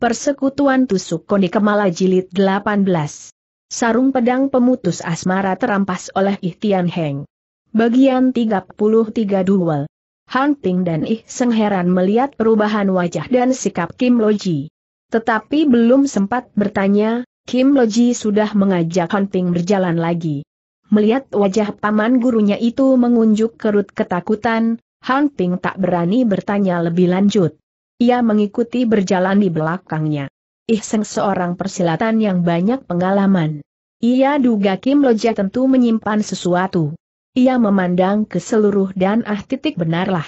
Persekutuan Tusuk Koni Kemala Jilid 18. Sarung pedang pemutus asmara terampas oleh Ihtian Heng. Bagian 33 Duel. Han Ting dan Ih Seng heran melihat perubahan wajah dan sikap Kim Loji. Tetapi belum sempat bertanya, Kim Loji sudah mengajak Han Ting berjalan lagi. Melihat wajah paman gurunya itu mengunjuk kerut ketakutan, Han Ting tak berani bertanya lebih lanjut. Ia mengikuti berjalan di belakangnya. Ihseng seorang persilatan yang banyak pengalaman. Ia duga Kim Loja tentu menyimpan sesuatu. Ia memandang ke seluruh dan ah titik benarlah.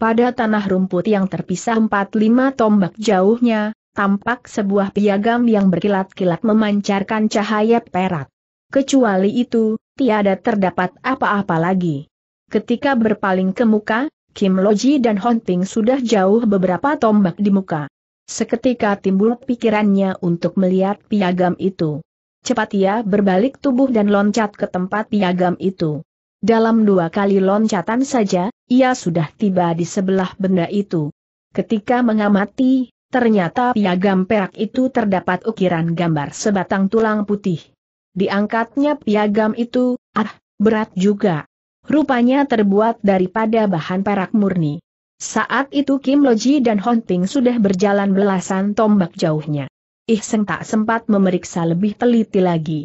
Pada tanah rumput yang terpisah 4-5 tombak jauhnya, tampak sebuah piagam yang berkilat-kilat memancarkan cahaya perak. Kecuali itu, tiada terdapat apa-apa lagi. Ketika berpaling ke muka, Kim Loji dan Hon sudah jauh beberapa tombak di muka. Seketika timbul pikirannya untuk melihat piagam itu. Cepat ia berbalik tubuh dan loncat ke tempat piagam itu. Dalam dua kali loncatan saja, ia sudah tiba di sebelah benda itu. Ketika mengamati, ternyata piagam perak itu terdapat ukiran gambar sebatang tulang putih. Diangkatnya piagam itu, ah, berat juga rupanya terbuat daripada bahan perak murni. Saat itu Kim Loji dan Hon sudah berjalan belasan tombak jauhnya. Ihseng tak sempat memeriksa lebih teliti lagi.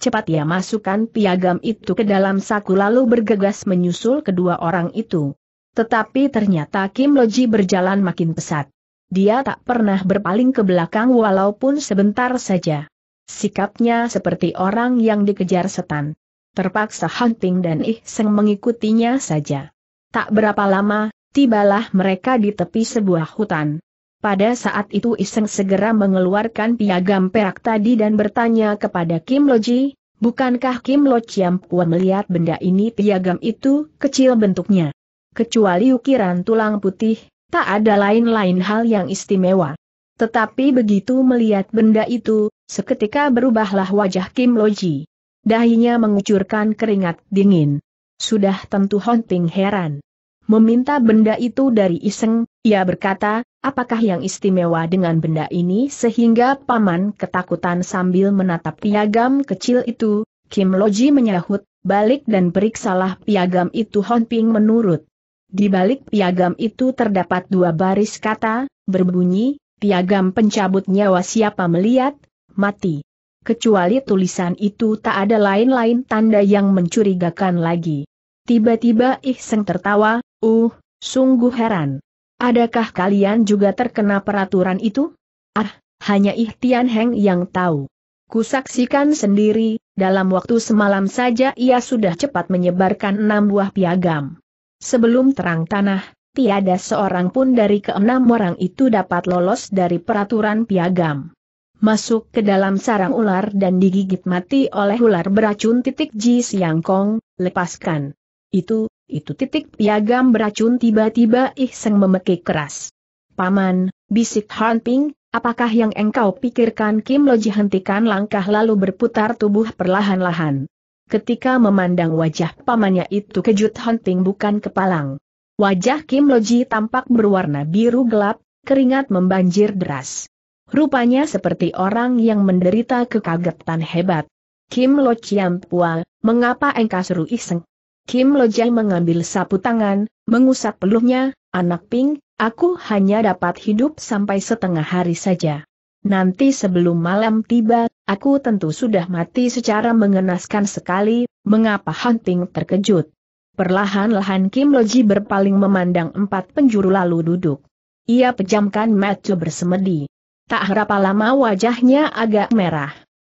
Cepat ia masukkan piagam itu ke dalam saku lalu bergegas menyusul kedua orang itu. Tetapi ternyata Kim Loji berjalan makin pesat. Dia tak pernah berpaling ke belakang walaupun sebentar saja. Sikapnya seperti orang yang dikejar setan. Terpaksa Hunting dan Ih Seng mengikutinya saja. Tak berapa lama, tibalah mereka di tepi sebuah hutan. Pada saat itu Iseng segera mengeluarkan piagam perak tadi dan bertanya kepada Kim Loji, bukankah Kim Lo Pua melihat benda ini piagam itu kecil bentuknya? Kecuali ukiran tulang putih, tak ada lain-lain hal yang istimewa. Tetapi begitu melihat benda itu, seketika berubahlah wajah Kim Loji dahinya mengucurkan keringat dingin. Sudah tentu Hunting heran. Meminta benda itu dari Iseng, ia berkata, apakah yang istimewa dengan benda ini sehingga paman ketakutan sambil menatap piagam kecil itu, Kim Loji menyahut, balik dan periksalah piagam itu Hunting menurut. Di balik piagam itu terdapat dua baris kata, berbunyi, piagam pencabut nyawa siapa melihat, mati kecuali tulisan itu tak ada lain-lain tanda yang mencurigakan lagi. Tiba-tiba Ihseng tertawa, uh, sungguh heran. Adakah kalian juga terkena peraturan itu? Ah, hanya Ihtian Heng yang tahu. Kusaksikan sendiri, dalam waktu semalam saja ia sudah cepat menyebarkan enam buah piagam. Sebelum terang tanah, tiada seorang pun dari keenam orang itu dapat lolos dari peraturan piagam masuk ke dalam sarang ular dan digigit mati oleh ular beracun titik Ji Siang Kong, lepaskan. Itu, itu titik piagam beracun tiba-tiba Ihseng memekik keras. Paman, bisik Han Ping, apakah yang engkau pikirkan Kim Loji hentikan langkah lalu berputar tubuh perlahan-lahan. Ketika memandang wajah pamannya itu kejut Han Ping bukan kepalang. Wajah Kim Loji tampak berwarna biru gelap, keringat membanjir deras. Rupanya seperti orang yang menderita kekagetan hebat. Kim Lo Chiam Pua, mengapa engkau seru iseng? Kim Lo Jai mengambil sapu tangan, mengusap peluhnya, anak ping, aku hanya dapat hidup sampai setengah hari saja. Nanti sebelum malam tiba, aku tentu sudah mati secara mengenaskan sekali, mengapa Hunting terkejut? Perlahan-lahan Kim Lo Loji berpaling memandang empat penjuru lalu duduk. Ia pejamkan mata bersemedi. Tak berapa lama wajahnya agak merah.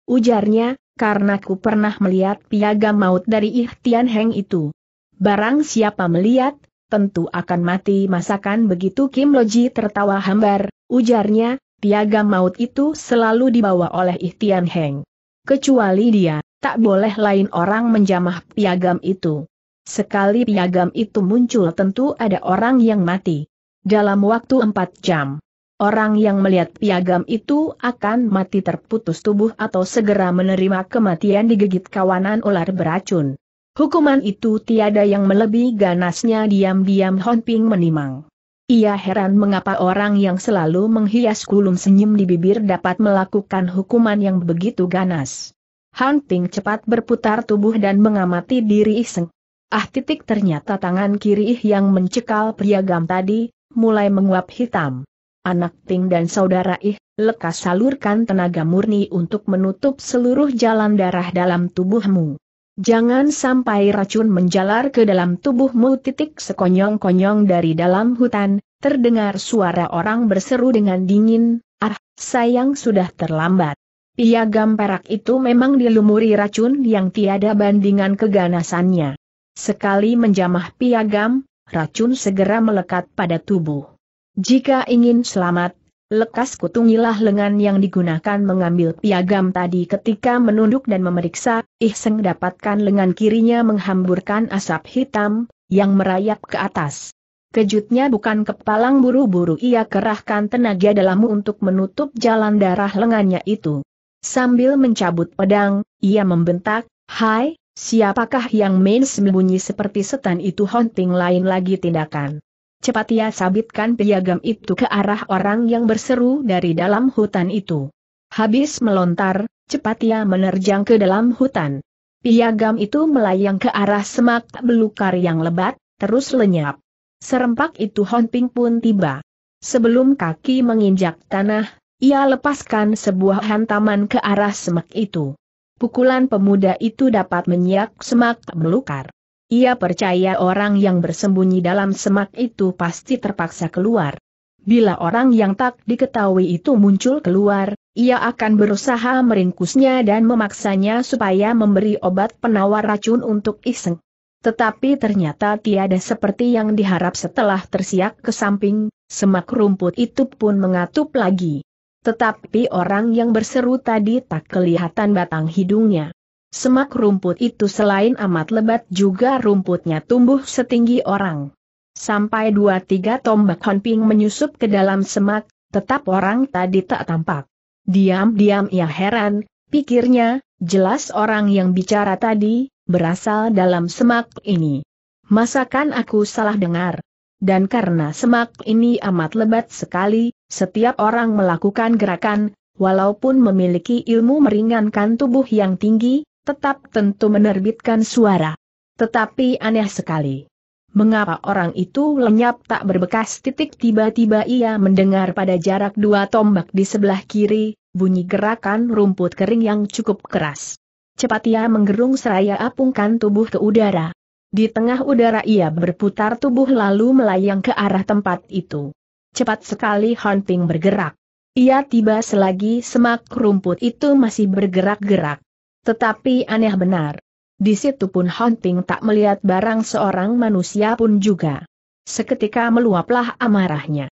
Ujarnya, karena ku pernah melihat piagam maut dari Ihtian Heng itu. Barang siapa melihat, tentu akan mati masakan begitu Kim Loji tertawa hambar, ujarnya, piagam maut itu selalu dibawa oleh Ihtian Heng. Kecuali dia, tak boleh lain orang menjamah piagam itu. Sekali piagam itu muncul tentu ada orang yang mati. Dalam waktu empat jam Orang yang melihat piagam itu akan mati terputus tubuh atau segera menerima kematian digigit kawanan ular beracun. Hukuman itu tiada yang melebihi ganasnya diam-diam Honping menimang. Ia heran mengapa orang yang selalu menghias kulum senyum di bibir dapat melakukan hukuman yang begitu ganas. Hunting cepat berputar tubuh dan mengamati diri iseng. Ah titik ternyata tangan kiri yang mencekal piagam tadi, mulai menguap hitam anak Ting dan saudara Ih, lekas salurkan tenaga murni untuk menutup seluruh jalan darah dalam tubuhmu. Jangan sampai racun menjalar ke dalam tubuhmu titik sekonyong-konyong dari dalam hutan, terdengar suara orang berseru dengan dingin, ah, sayang sudah terlambat. Piagam perak itu memang dilumuri racun yang tiada bandingan keganasannya. Sekali menjamah piagam, racun segera melekat pada tubuh. Jika ingin selamat, lekas kutungilah lengan yang digunakan mengambil piagam tadi ketika menunduk dan memeriksa, Ihseng dapatkan lengan kirinya menghamburkan asap hitam, yang merayap ke atas. Kejutnya bukan kepalang buru-buru ia kerahkan tenaga dalammu untuk menutup jalan darah lengannya itu. Sambil mencabut pedang, ia membentak, Hai, siapakah yang main sembunyi seperti setan itu hunting lain lagi tindakan cepat ia sabitkan piagam itu ke arah orang yang berseru dari dalam hutan itu. Habis melontar, cepat ia menerjang ke dalam hutan. Piagam itu melayang ke arah semak belukar yang lebat, terus lenyap. Serempak itu Honping pun tiba. Sebelum kaki menginjak tanah, ia lepaskan sebuah hantaman ke arah semak itu. Pukulan pemuda itu dapat menyiak semak belukar. Ia percaya orang yang bersembunyi dalam semak itu pasti terpaksa keluar. Bila orang yang tak diketahui itu muncul keluar, ia akan berusaha meringkusnya dan memaksanya supaya memberi obat penawar racun untuk iseng. Tetapi ternyata tiada seperti yang diharap setelah tersiak ke samping, semak rumput itu pun mengatup lagi. Tetapi orang yang berseru tadi tak kelihatan batang hidungnya. Semak rumput itu selain amat lebat juga rumputnya tumbuh setinggi orang. Sampai dua tiga tombak Honping menyusup ke dalam semak, tetap orang tadi tak tampak. Diam-diam ia heran, pikirnya, jelas orang yang bicara tadi, berasal dalam semak ini. Masakan aku salah dengar? Dan karena semak ini amat lebat sekali, setiap orang melakukan gerakan, walaupun memiliki ilmu meringankan tubuh yang tinggi, tetap tentu menerbitkan suara. Tetapi aneh sekali. Mengapa orang itu lenyap tak berbekas titik tiba-tiba ia mendengar pada jarak dua tombak di sebelah kiri, bunyi gerakan rumput kering yang cukup keras. Cepat ia menggerung seraya apungkan tubuh ke udara. Di tengah udara ia berputar tubuh lalu melayang ke arah tempat itu. Cepat sekali Hunting bergerak. Ia tiba selagi semak rumput itu masih bergerak-gerak. Tetapi aneh benar. Di situ pun hunting tak melihat barang seorang manusia pun juga. Seketika meluaplah amarahnya.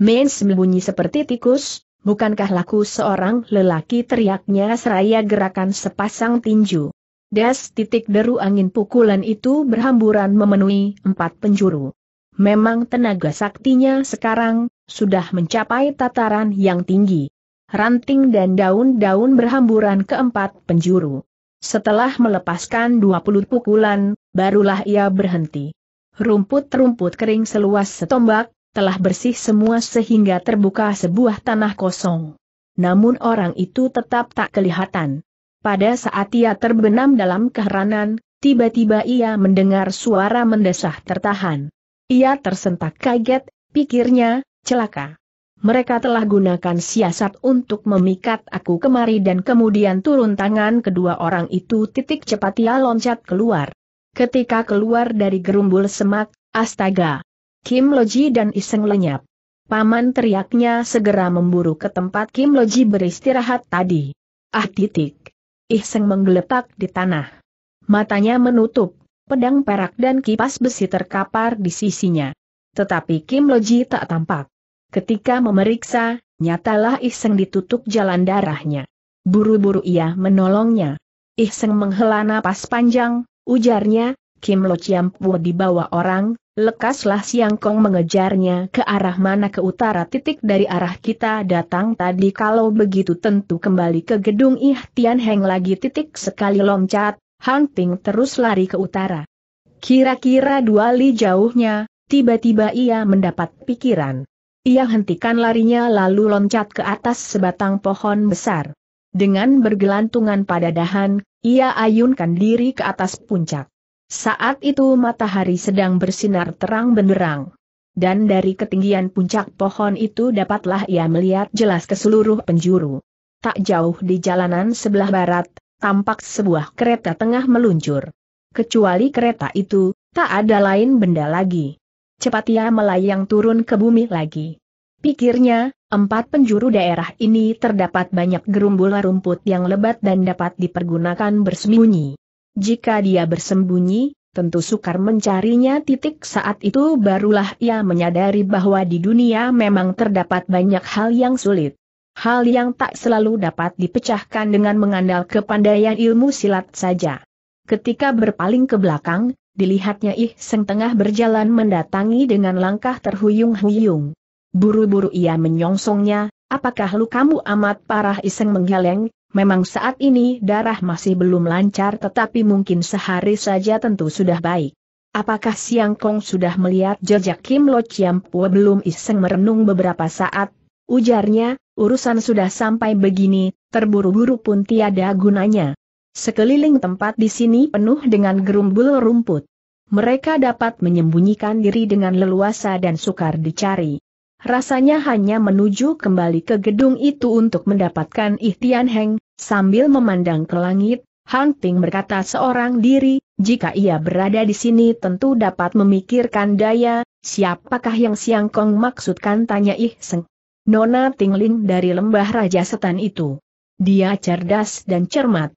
Main sembunyi seperti tikus, bukankah laku seorang lelaki teriaknya seraya gerakan sepasang tinju. Das titik deru angin pukulan itu berhamburan memenuhi empat penjuru. Memang tenaga saktinya sekarang, sudah mencapai tataran yang tinggi ranting dan daun-daun berhamburan ke empat penjuru. Setelah melepaskan dua puluh pukulan, barulah ia berhenti. Rumput-rumput kering seluas setombak, telah bersih semua sehingga terbuka sebuah tanah kosong. Namun orang itu tetap tak kelihatan. Pada saat ia terbenam dalam keheranan, tiba-tiba ia mendengar suara mendesah tertahan. Ia tersentak kaget, pikirnya, celaka mereka telah gunakan siasat untuk memikat aku kemari dan kemudian turun tangan kedua orang itu titik cepat ia loncat keluar. Ketika keluar dari gerumbul semak, astaga! Kim Loji dan Iseng lenyap. Paman teriaknya segera memburu ke tempat Kim Loji beristirahat tadi. Ah titik! Iseng menggeletak di tanah. Matanya menutup, pedang perak dan kipas besi terkapar di sisinya. Tetapi Kim Loji tak tampak. Ketika memeriksa, nyatalah Iseng ditutup jalan darahnya. Buru-buru ia menolongnya. Iseng menghela napas panjang, ujarnya, Kim Lo Chiam Chiampu dibawa orang, lekaslah Siang Kong mengejarnya ke arah mana ke utara titik dari arah kita datang tadi kalau begitu tentu kembali ke gedung Ih Tian Heng lagi titik sekali loncat, hunting Ping terus lari ke utara. Kira-kira dua li jauhnya, tiba-tiba ia mendapat pikiran. Ia hentikan larinya lalu loncat ke atas sebatang pohon besar. Dengan bergelantungan pada dahan, ia ayunkan diri ke atas puncak. Saat itu matahari sedang bersinar terang benderang. Dan dari ketinggian puncak pohon itu dapatlah ia melihat jelas ke seluruh penjuru. Tak jauh di jalanan sebelah barat, tampak sebuah kereta tengah meluncur. Kecuali kereta itu, tak ada lain benda lagi cepat ia melayang turun ke bumi lagi. Pikirnya, empat penjuru daerah ini terdapat banyak gerumbul rumput yang lebat dan dapat dipergunakan bersembunyi. Jika dia bersembunyi, tentu sukar mencarinya titik saat itu barulah ia menyadari bahwa di dunia memang terdapat banyak hal yang sulit. Hal yang tak selalu dapat dipecahkan dengan mengandal kepandaian ilmu silat saja. Ketika berpaling ke belakang, dilihatnya Ih Seng tengah berjalan mendatangi dengan langkah terhuyung-huyung. Buru-buru ia menyongsongnya, apakah lu kamu amat parah Iseng menggeleng, memang saat ini darah masih belum lancar tetapi mungkin sehari saja tentu sudah baik. Apakah Siang Kong sudah melihat jejak Kim Lo Chiam Pua belum Iseng merenung beberapa saat, ujarnya, urusan sudah sampai begini, terburu-buru pun tiada gunanya. Sekeliling tempat di sini penuh dengan gerumbul rumput. Mereka dapat menyembunyikan diri dengan leluasa dan sukar dicari. Rasanya hanya menuju kembali ke gedung itu untuk mendapatkan ikhtian Heng, sambil memandang ke langit, Han Ting berkata seorang diri, jika ia berada di sini tentu dapat memikirkan daya, siapakah yang Siang Kong maksudkan tanya Ih Seng. Nona Tingling dari lembah Raja Setan itu. Dia cerdas dan cermat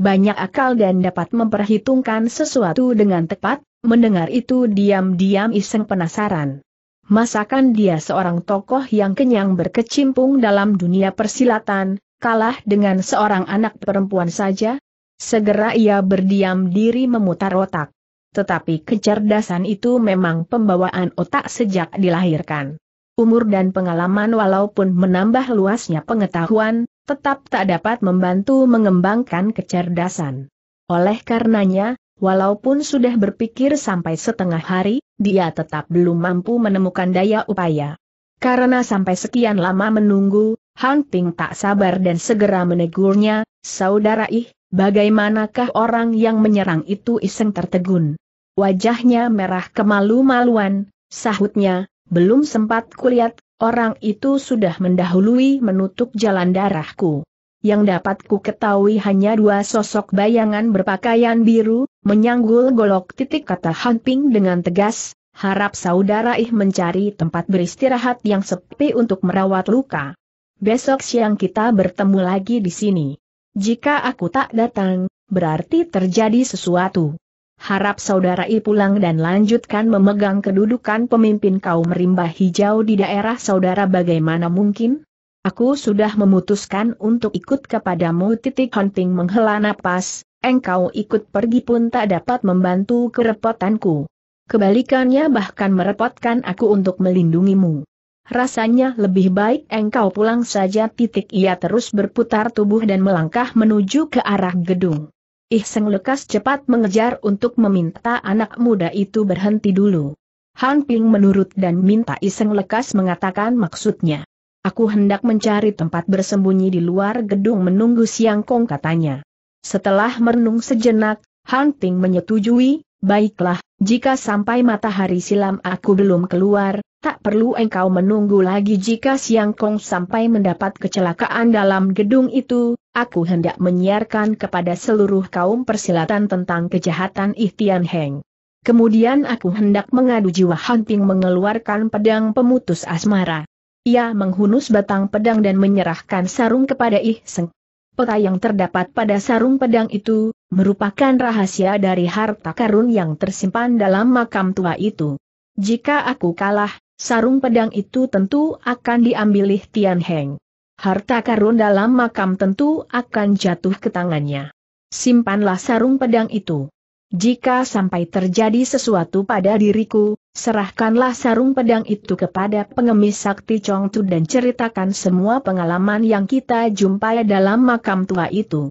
banyak akal dan dapat memperhitungkan sesuatu dengan tepat, mendengar itu diam-diam iseng penasaran. Masakan dia seorang tokoh yang kenyang berkecimpung dalam dunia persilatan, kalah dengan seorang anak perempuan saja? Segera ia berdiam diri memutar otak. Tetapi kecerdasan itu memang pembawaan otak sejak dilahirkan. Umur dan pengalaman walaupun menambah luasnya pengetahuan, tetap tak dapat membantu mengembangkan kecerdasan. Oleh karenanya, walaupun sudah berpikir sampai setengah hari, dia tetap belum mampu menemukan daya upaya. Karena sampai sekian lama menunggu, Hang Ping tak sabar dan segera menegurnya, Saudara Ih, bagaimanakah orang yang menyerang itu iseng tertegun? Wajahnya merah kemalu-maluan, sahutnya, belum sempat kulihat, Orang itu sudah mendahului menutup jalan darahku. Yang dapat ku ketahui hanya dua sosok bayangan berpakaian biru, menyanggul golok titik kata Han Ping dengan tegas, harap saudara ih mencari tempat beristirahat yang sepi untuk merawat luka. Besok siang kita bertemu lagi di sini. Jika aku tak datang, berarti terjadi sesuatu harap I pulang dan lanjutkan memegang kedudukan pemimpin kaum rimba hijau di daerah saudara bagaimana mungkin? Aku sudah memutuskan untuk ikut kepadamu titik hunting menghela napas, engkau ikut pergi pun tak dapat membantu kerepotanku. Kebalikannya bahkan merepotkan aku untuk melindungimu. Rasanya lebih baik engkau pulang saja titik ia terus berputar tubuh dan melangkah menuju ke arah gedung. Ihseng lekas cepat mengejar untuk meminta anak muda itu berhenti dulu. Han Ping menurut dan minta Iseng lekas mengatakan maksudnya. Aku hendak mencari tempat bersembunyi di luar gedung menunggu Siang Kong katanya. Setelah merenung sejenak, Han Ping menyetujui, baiklah, jika sampai matahari silam aku belum keluar, tak perlu engkau menunggu lagi jika Siang Kong sampai mendapat kecelakaan dalam gedung itu, aku hendak menyiarkan kepada seluruh kaum persilatan tentang kejahatan Ihtian Heng. Kemudian aku hendak mengadu jiwa Hunting mengeluarkan pedang pemutus asmara. Ia menghunus batang pedang dan menyerahkan sarung kepada Ihseng. Peta yang terdapat pada sarung pedang itu, merupakan rahasia dari harta karun yang tersimpan dalam makam tua itu. Jika aku kalah, sarung pedang itu tentu akan diambil Tian Heng harta karun dalam makam tentu akan jatuh ke tangannya. Simpanlah sarung pedang itu. Jika sampai terjadi sesuatu pada diriku, serahkanlah sarung pedang itu kepada pengemis sakti Chong Tu dan ceritakan semua pengalaman yang kita jumpai dalam makam tua itu.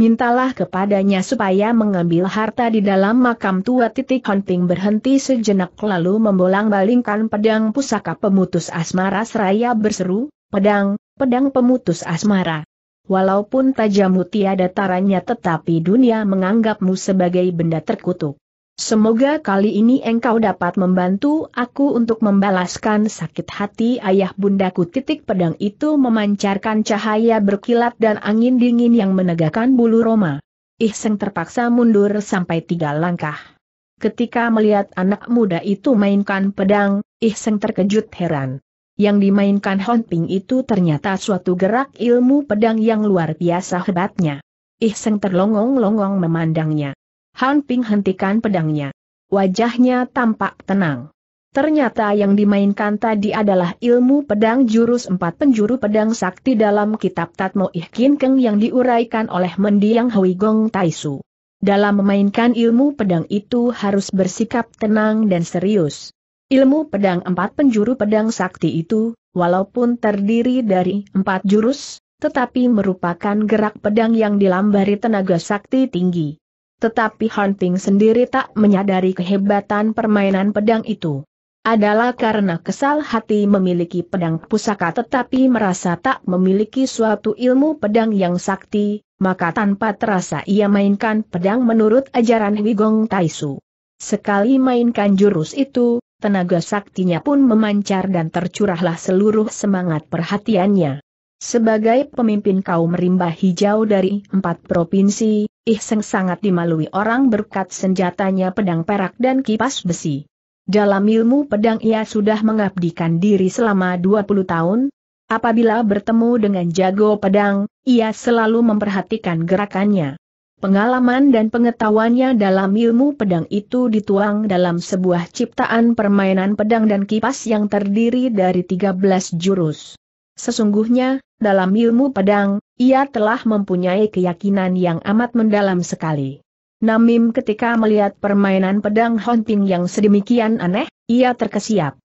Mintalah kepadanya supaya mengambil harta di dalam makam tua titik hunting berhenti sejenak lalu membolang balingkan pedang pusaka pemutus asmara seraya berseru, pedang, pedang pemutus asmara. Walaupun tajammu tiada taranya tetapi dunia menganggapmu sebagai benda terkutuk. Semoga kali ini engkau dapat membantu aku untuk membalaskan sakit hati ayah bundaku. Titik pedang itu memancarkan cahaya berkilat dan angin dingin yang menegakkan bulu Roma. Ihseng terpaksa mundur sampai tiga langkah. Ketika melihat anak muda itu mainkan pedang, Ihseng terkejut heran yang dimainkan Ping itu ternyata suatu gerak ilmu pedang yang luar biasa hebatnya. Ihseng terlongong-longong memandangnya. Ping hentikan pedangnya. Wajahnya tampak tenang. Ternyata yang dimainkan tadi adalah ilmu pedang jurus empat penjuru pedang sakti dalam kitab Tatmo Kin Keng yang diuraikan oleh mendiang Hui Gong Taisu. Dalam memainkan ilmu pedang itu harus bersikap tenang dan serius. Ilmu pedang empat penjuru pedang sakti itu, walaupun terdiri dari empat jurus, tetapi merupakan gerak pedang yang dilambari tenaga sakti tinggi. Tetapi Hunting sendiri tak menyadari kehebatan permainan pedang itu. Adalah karena kesal hati memiliki pedang pusaka tetapi merasa tak memiliki suatu ilmu pedang yang sakti, maka tanpa terasa ia mainkan pedang menurut ajaran Wigong Taisu. Sekali mainkan jurus itu, tenaga saktinya pun memancar dan tercurahlah seluruh semangat perhatiannya. Sebagai pemimpin kaum rimba hijau dari empat provinsi, Ihseng sangat dimalui orang berkat senjatanya pedang perak dan kipas besi. Dalam ilmu pedang ia sudah mengabdikan diri selama 20 tahun. Apabila bertemu dengan jago pedang, ia selalu memperhatikan gerakannya. Pengalaman dan pengetahuannya dalam ilmu pedang itu dituang dalam sebuah ciptaan permainan pedang dan kipas yang terdiri dari 13 jurus. Sesungguhnya, dalam ilmu pedang, ia telah mempunyai keyakinan yang amat mendalam sekali. Namim ketika melihat permainan pedang hunting yang sedemikian aneh, ia terkesiap.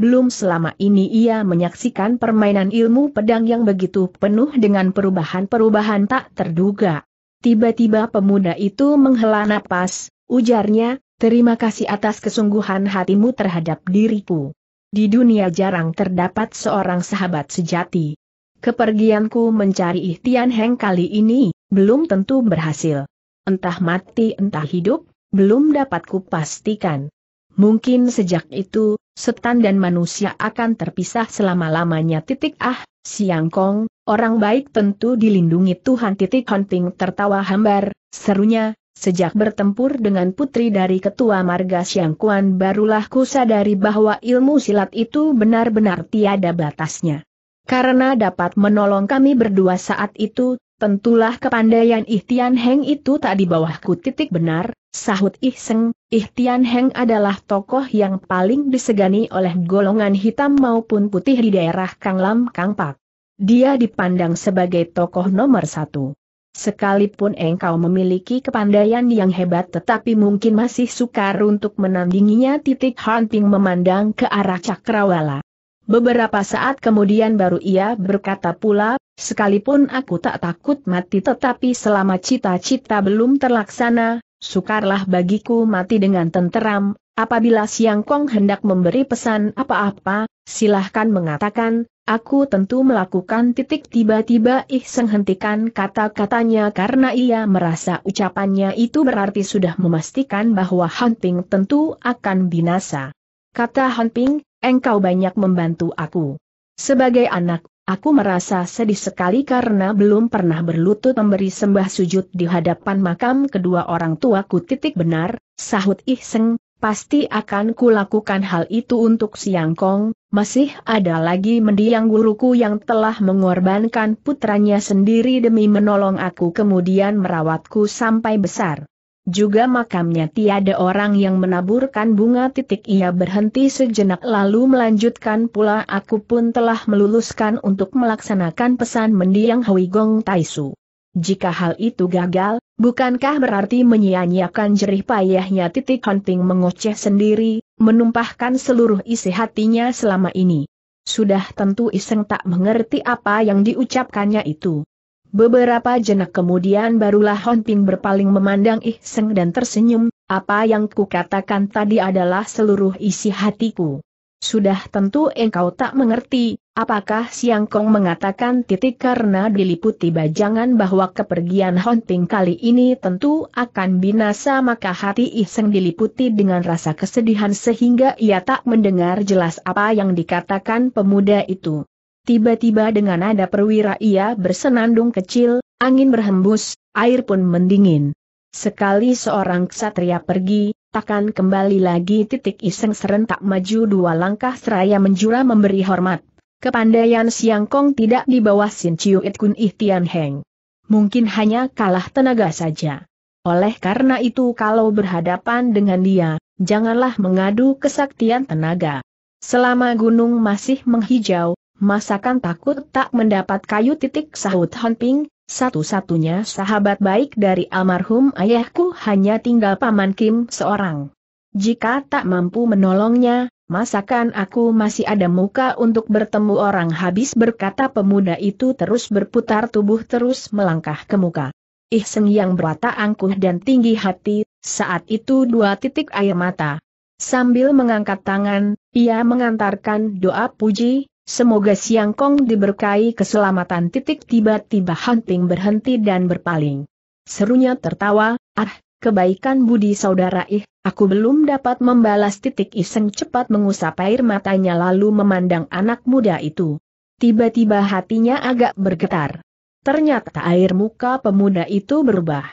Belum selama ini ia menyaksikan permainan ilmu pedang yang begitu penuh dengan perubahan-perubahan tak terduga. Tiba-tiba pemuda itu menghela napas, ujarnya, terima kasih atas kesungguhan hatimu terhadap diriku. Di dunia jarang terdapat seorang sahabat sejati. Kepergianku mencari Ihtian Heng kali ini, belum tentu berhasil. Entah mati entah hidup, belum dapat kupastikan. Mungkin sejak itu, setan dan manusia akan terpisah selama-lamanya titik ah, siang kong, orang baik tentu dilindungi Tuhan titik hunting tertawa hambar, serunya, Sejak bertempur dengan putri dari ketua marga Siang Kuan barulah ku sadari bahwa ilmu silat itu benar-benar tiada batasnya. Karena dapat menolong kami berdua saat itu, Tentulah kepandaian Ihtian Heng itu tak di bawahku titik benar, sahut Ihseng. Seng, Ihtian Heng adalah tokoh yang paling disegani oleh golongan hitam maupun putih di daerah Kanglam Kangpak. Dia dipandang sebagai tokoh nomor satu. Sekalipun engkau memiliki kepandaian yang hebat tetapi mungkin masih sukar untuk menandinginya titik hunting memandang ke arah Cakrawala. Beberapa saat kemudian baru ia berkata pula, Sekalipun aku tak takut mati tetapi selama cita-cita belum terlaksana, sukarlah bagiku mati dengan tenteram, apabila Siang Kong hendak memberi pesan apa-apa, silahkan mengatakan, aku tentu melakukan titik tiba-tiba ih senghentikan kata-katanya karena ia merasa ucapannya itu berarti sudah memastikan bahwa hunting tentu akan binasa. Kata hunting, engkau banyak membantu aku. Sebagai anak Aku merasa sedih sekali karena belum pernah berlutut memberi sembah sujud di hadapan makam kedua orang tuaku titik benar, sahut Ihseng, pasti akan kulakukan hal itu untuk Siang Kong, masih ada lagi mendiang guruku yang telah mengorbankan putranya sendiri demi menolong aku kemudian merawatku sampai besar juga makamnya tiada orang yang menaburkan bunga titik ia berhenti sejenak lalu melanjutkan pula aku pun telah meluluskan untuk melaksanakan pesan mendiang Hui Gong Taisu. Jika hal itu gagal, bukankah berarti menyia-nyiakan jerih payahnya titik hunting mengoceh sendiri, menumpahkan seluruh isi hatinya selama ini. Sudah tentu Iseng tak mengerti apa yang diucapkannya itu. Beberapa jenak kemudian barulah Hon Ping berpaling memandang Ih dan tersenyum, apa yang kukatakan tadi adalah seluruh isi hatiku. Sudah tentu engkau tak mengerti, apakah Siang Kong mengatakan titik karena diliputi bajangan bahwa kepergian Hon Ping kali ini tentu akan binasa maka hati Ih diliputi dengan rasa kesedihan sehingga ia tak mendengar jelas apa yang dikatakan pemuda itu. Tiba-tiba dengan nada perwira ia bersenandung kecil, angin berhembus, air pun mendingin. Sekali seorang ksatria pergi, takkan kembali lagi titik iseng serentak maju dua langkah seraya menjura memberi hormat. Kepandaian Siang Kong tidak di bawah Sin Chiu It Kun Ih Tian Heng. Mungkin hanya kalah tenaga saja. Oleh karena itu kalau berhadapan dengan dia, janganlah mengadu kesaktian tenaga. Selama gunung masih menghijau, masakan takut tak mendapat kayu titik sahut hanping. satu-satunya sahabat baik dari almarhum ayahku hanya tinggal Paman Kim seorang. Jika tak mampu menolongnya, masakan aku masih ada muka untuk bertemu orang habis berkata pemuda itu terus berputar tubuh terus melangkah ke muka. Ih Seng yang berwatak angkuh dan tinggi hati, saat itu dua titik air mata. Sambil mengangkat tangan, ia mengantarkan doa puji, Semoga Siang Kong diberkahi keselamatan titik tiba-tiba hunting berhenti dan berpaling. Serunya tertawa, ah, kebaikan budi saudara ih, aku belum dapat membalas titik iseng cepat mengusap air matanya lalu memandang anak muda itu. Tiba-tiba hatinya agak bergetar. Ternyata air muka pemuda itu berubah.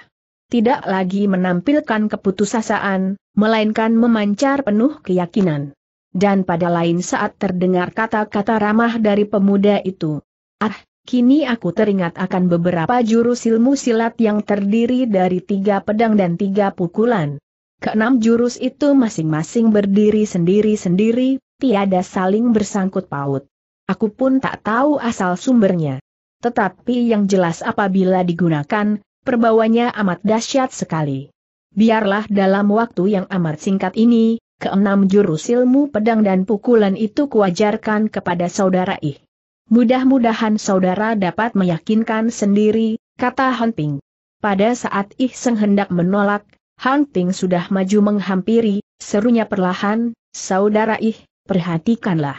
Tidak lagi menampilkan keputusasaan, melainkan memancar penuh keyakinan dan pada lain saat terdengar kata-kata ramah dari pemuda itu. Ah, kini aku teringat akan beberapa jurus ilmu silat yang terdiri dari tiga pedang dan tiga pukulan. Keenam jurus itu masing-masing berdiri sendiri-sendiri, tiada saling bersangkut paut. Aku pun tak tahu asal sumbernya. Tetapi yang jelas apabila digunakan, perbawanya amat dahsyat sekali. Biarlah dalam waktu yang amat singkat ini, keenam jurus ilmu pedang dan pukulan itu kuajarkan kepada saudara ih. Mudah-mudahan saudara dapat meyakinkan sendiri, kata Han Ping. Pada saat Ih Seng hendak menolak, Han Ping sudah maju menghampiri, serunya perlahan, saudara Ih, perhatikanlah.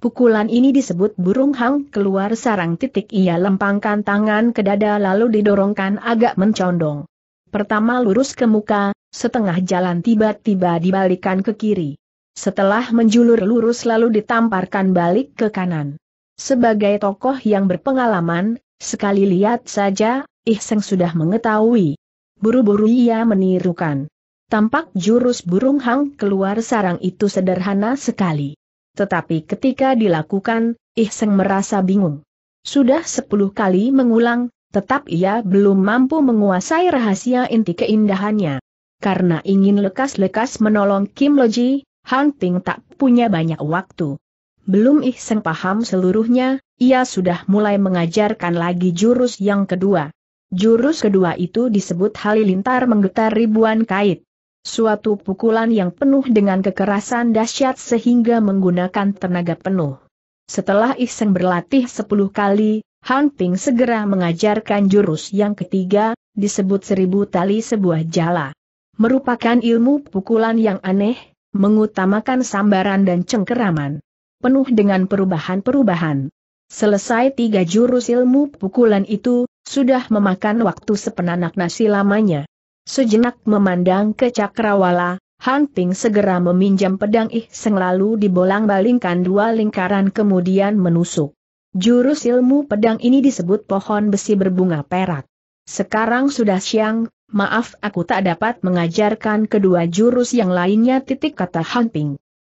Pukulan ini disebut burung hang keluar sarang titik ia lempangkan tangan ke dada lalu didorongkan agak mencondong. Pertama lurus ke muka, Setengah jalan tiba-tiba dibalikan ke kiri. Setelah menjulur lurus lalu ditamparkan balik ke kanan. Sebagai tokoh yang berpengalaman, sekali lihat saja, Ihseng sudah mengetahui. Buru-buru ia menirukan. Tampak jurus burung hang keluar sarang itu sederhana sekali. Tetapi ketika dilakukan, Ihseng merasa bingung. Sudah sepuluh kali mengulang, tetap ia belum mampu menguasai rahasia inti keindahannya. Karena ingin lekas-lekas menolong Kim Loji, Han Ping tak punya banyak waktu. Belum Ihseng paham seluruhnya, ia sudah mulai mengajarkan lagi jurus yang kedua. Jurus kedua itu disebut halilintar menggetar ribuan kait. Suatu pukulan yang penuh dengan kekerasan dahsyat sehingga menggunakan tenaga penuh. Setelah Ihseng berlatih sepuluh kali, Han Ping segera mengajarkan jurus yang ketiga, disebut seribu tali sebuah jala merupakan ilmu pukulan yang aneh, mengutamakan sambaran dan cengkeraman. Penuh dengan perubahan-perubahan. Selesai tiga jurus ilmu pukulan itu, sudah memakan waktu sepenanak nasi lamanya. Sejenak memandang ke Cakrawala, Han Ping segera meminjam pedang Ih Seng lalu dibolang-balingkan dua lingkaran kemudian menusuk. Jurus ilmu pedang ini disebut pohon besi berbunga perak. Sekarang sudah siang, Maaf aku tak dapat mengajarkan kedua jurus yang lainnya titik kata Han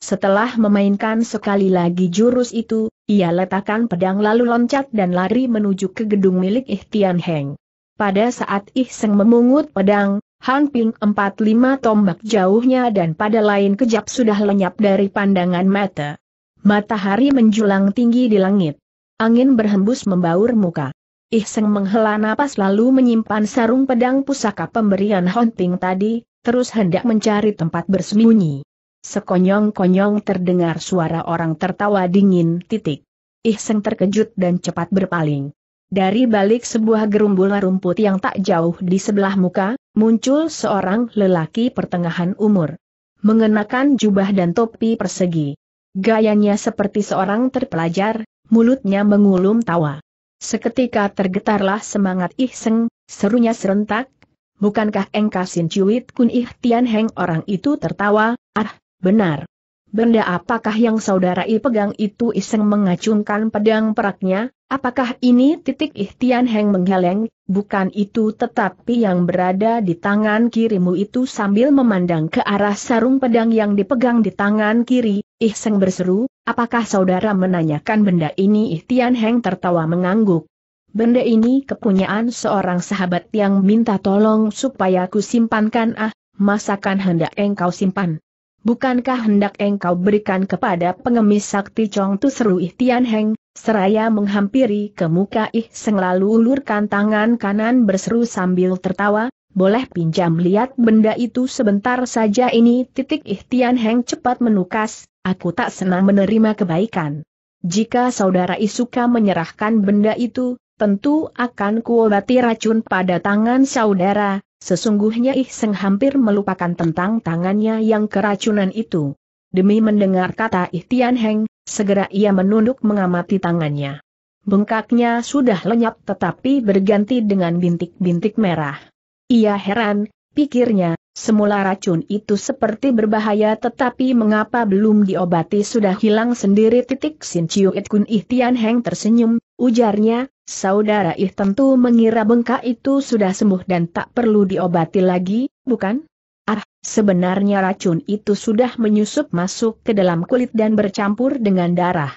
Setelah memainkan sekali lagi jurus itu, ia letakkan pedang lalu loncat dan lari menuju ke gedung milik Ih Heng. Pada saat Ih Seng memungut pedang, Han 45 tombak jauhnya dan pada lain kejap sudah lenyap dari pandangan mata. Matahari menjulang tinggi di langit. Angin berhembus membaur muka. Ihseng menghela napas lalu menyimpan sarung pedang pusaka pemberian hunting tadi, terus hendak mencari tempat bersembunyi. Sekonyong-konyong terdengar suara orang tertawa dingin titik. Ihseng terkejut dan cepat berpaling. Dari balik sebuah gerumbul rumput yang tak jauh di sebelah muka, muncul seorang lelaki pertengahan umur. Mengenakan jubah dan topi persegi. Gayanya seperti seorang terpelajar, mulutnya mengulum tawa. Seketika tergetarlah semangat Ihseng, serunya serentak, bukankah engkau Sin Cuit Kun Ih Tian Heng orang itu tertawa, ah, benar. Benda apakah yang saudara pegang itu iseng mengacungkan pedang peraknya, apakah ini titik ihtian Heng menggeleng, bukan itu tetapi yang berada di tangan kirimu itu sambil memandang ke arah sarung pedang yang dipegang di tangan kiri, iseng berseru, apakah saudara menanyakan benda ini ihtian Heng tertawa mengangguk. Benda ini kepunyaan seorang sahabat yang minta tolong supaya ku simpankan ah, masakan hendak engkau simpan. Bukankah hendak engkau berikan kepada pengemis sakti Chong Tu seru Ih Heng, seraya menghampiri ke muka Ih Seng lalu ulurkan tangan kanan berseru sambil tertawa, boleh pinjam lihat benda itu sebentar saja ini titik Ih Heng cepat menukas, aku tak senang menerima kebaikan. Jika saudara Isuka menyerahkan benda itu, tentu akan kuobati racun pada tangan saudara, Sesungguhnya ih Ihseng hampir melupakan tentang tangannya yang keracunan itu. Demi mendengar kata Ihtian Heng, segera ia menunduk mengamati tangannya. Bengkaknya sudah lenyap tetapi berganti dengan bintik-bintik merah. Ia heran, Pikirnya, semula racun itu seperti berbahaya tetapi mengapa belum diobati sudah hilang sendiri titik Sin Chiu It Kun Ih Tian Heng tersenyum, ujarnya, saudara Ih tentu mengira bengkak itu sudah sembuh dan tak perlu diobati lagi, bukan? Ah, sebenarnya racun itu sudah menyusup masuk ke dalam kulit dan bercampur dengan darah.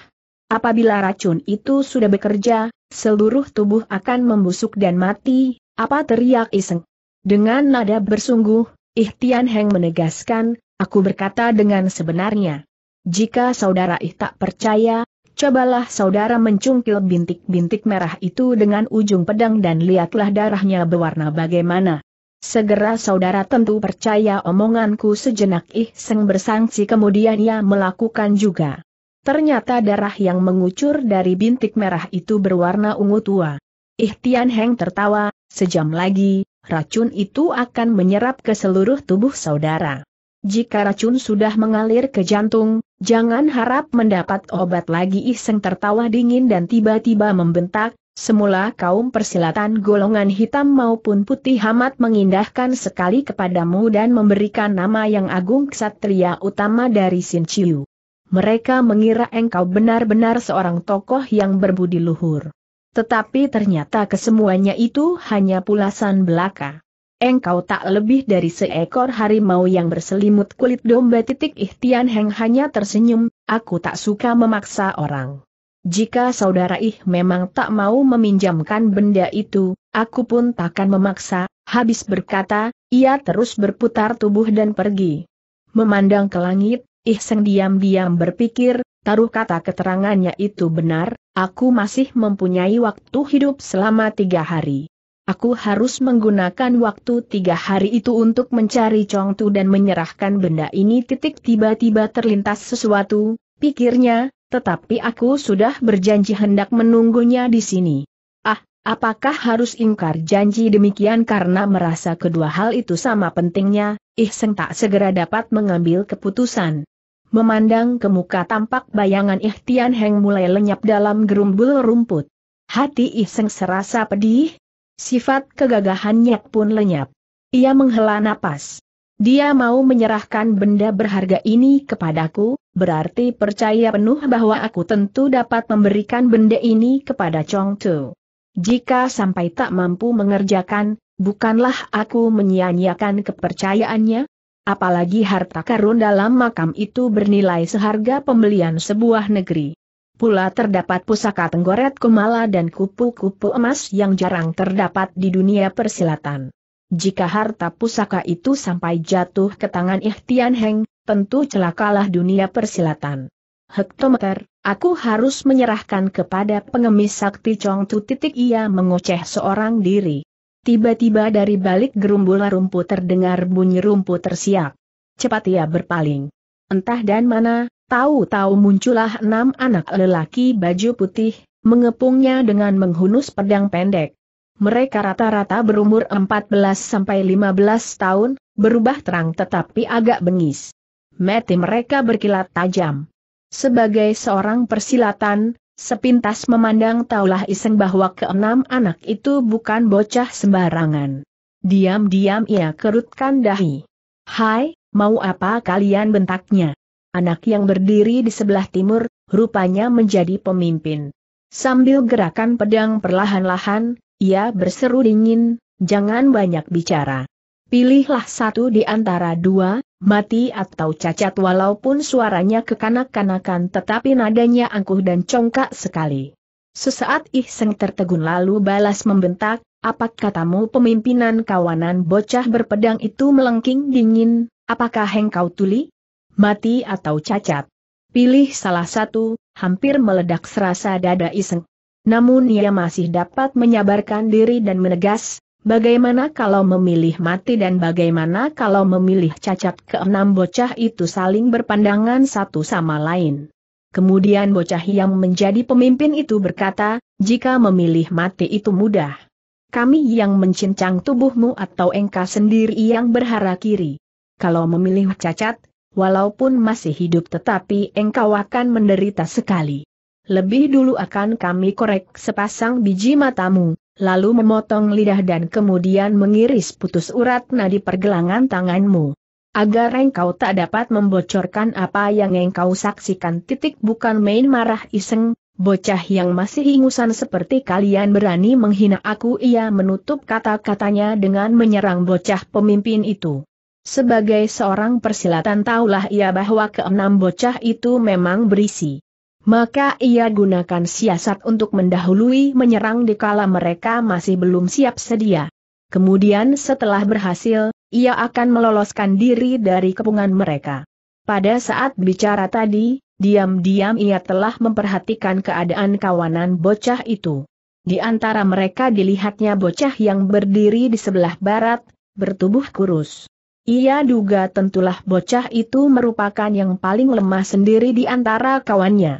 Apabila racun itu sudah bekerja, seluruh tubuh akan membusuk dan mati, apa teriak iseng. Dengan nada bersungguh, Ihtian Heng menegaskan, aku berkata dengan sebenarnya. Jika saudara Ih tak percaya, cobalah saudara mencungkil bintik-bintik merah itu dengan ujung pedang dan lihatlah darahnya berwarna bagaimana. Segera saudara tentu percaya omonganku sejenak Ih Seng bersangsi kemudian ia melakukan juga. Ternyata darah yang mengucur dari bintik merah itu berwarna ungu tua. Ihtian Heng tertawa, sejam lagi, racun itu akan menyerap ke seluruh tubuh saudara. Jika racun sudah mengalir ke jantung, jangan harap mendapat obat lagi Iseng tertawa dingin dan tiba-tiba membentak, semula kaum persilatan golongan hitam maupun putih amat mengindahkan sekali kepadamu dan memberikan nama yang agung ksatria utama dari Sin Chiu. Mereka mengira engkau benar-benar seorang tokoh yang berbudi luhur. Tetapi ternyata kesemuanya itu hanya pulasan belaka. Engkau tak lebih dari seekor harimau yang berselimut kulit domba titik ihtian Heng hanya tersenyum, aku tak suka memaksa orang. Jika saudara ih memang tak mau meminjamkan benda itu, aku pun takkan memaksa, habis berkata, ia terus berputar tubuh dan pergi. Memandang ke langit, ih seng diam-diam berpikir, taruh kata keterangannya itu benar, aku masih mempunyai waktu hidup selama tiga hari. Aku harus menggunakan waktu tiga hari itu untuk mencari Chong dan menyerahkan benda ini. Titik tiba-tiba terlintas sesuatu, pikirnya, tetapi aku sudah berjanji hendak menunggunya di sini. Ah, apakah harus ingkar janji demikian karena merasa kedua hal itu sama pentingnya, Ihseng tak segera dapat mengambil keputusan. Memandang ke muka tampak bayangan Ihtian Heng mulai lenyap dalam gerumbul rumput. Hati Iseng serasa pedih. Sifat kegagahannya pun lenyap. Ia menghela napas. Dia mau menyerahkan benda berharga ini kepadaku, berarti percaya penuh bahwa aku tentu dapat memberikan benda ini kepada Chong Tu. Jika sampai tak mampu mengerjakan, bukanlah aku menyia-nyiakan kepercayaannya? Apalagi harta karun dalam makam itu bernilai seharga pembelian sebuah negeri. Pula terdapat pusaka tenggoret kumala dan kupu-kupu emas yang jarang terdapat di dunia persilatan. Jika harta pusaka itu sampai jatuh ke tangan Ihtian Heng, tentu celakalah dunia persilatan. Hektometer, aku harus menyerahkan kepada pengemis sakti Chong Tu titik ia mengoceh seorang diri. Tiba-tiba dari balik gerumbul rumput terdengar bunyi rumput tersiak. Cepat ia berpaling. Entah dan mana, tahu-tahu muncullah enam anak lelaki baju putih, mengepungnya dengan menghunus pedang pendek. Mereka rata-rata berumur 14 sampai 15 tahun, berubah terang tetapi agak bengis. Mati mereka berkilat tajam. Sebagai seorang persilatan, Sepintas memandang taulah iseng bahwa keenam anak itu bukan bocah sembarangan. Diam-diam ia kerutkan dahi. Hai, mau apa kalian bentaknya? Anak yang berdiri di sebelah timur, rupanya menjadi pemimpin. Sambil gerakan pedang perlahan-lahan, ia berseru dingin, jangan banyak bicara. Pilihlah satu di antara dua, mati atau cacat walaupun suaranya kekanak-kanakan tetapi nadanya angkuh dan congkak sekali. Sesaat Ihseng tertegun lalu balas membentak, apakah katamu pemimpinan kawanan bocah berpedang itu melengking dingin, apakah engkau tuli? Mati atau cacat? Pilih salah satu, hampir meledak serasa dada Iseng. Namun ia masih dapat menyabarkan diri dan menegas, Bagaimana kalau memilih mati dan bagaimana kalau memilih cacat keenam bocah itu saling berpandangan satu sama lain. Kemudian bocah yang menjadi pemimpin itu berkata, jika memilih mati itu mudah. Kami yang mencincang tubuhmu atau engkau sendiri yang berhara kiri. Kalau memilih cacat, walaupun masih hidup tetapi engkau akan menderita sekali. Lebih dulu akan kami korek sepasang biji matamu, lalu memotong lidah dan kemudian mengiris putus urat nadi pergelangan tanganmu. Agar engkau tak dapat membocorkan apa yang engkau saksikan titik bukan main marah iseng, bocah yang masih ingusan seperti kalian berani menghina aku ia menutup kata-katanya dengan menyerang bocah pemimpin itu. Sebagai seorang persilatan taulah ia bahwa keenam bocah itu memang berisi maka ia gunakan siasat untuk mendahului menyerang dikala mereka masih belum siap sedia. Kemudian setelah berhasil, ia akan meloloskan diri dari kepungan mereka. Pada saat bicara tadi, diam-diam ia telah memperhatikan keadaan kawanan bocah itu. Di antara mereka dilihatnya bocah yang berdiri di sebelah barat, bertubuh kurus. Ia duga tentulah bocah itu merupakan yang paling lemah sendiri di antara kawannya.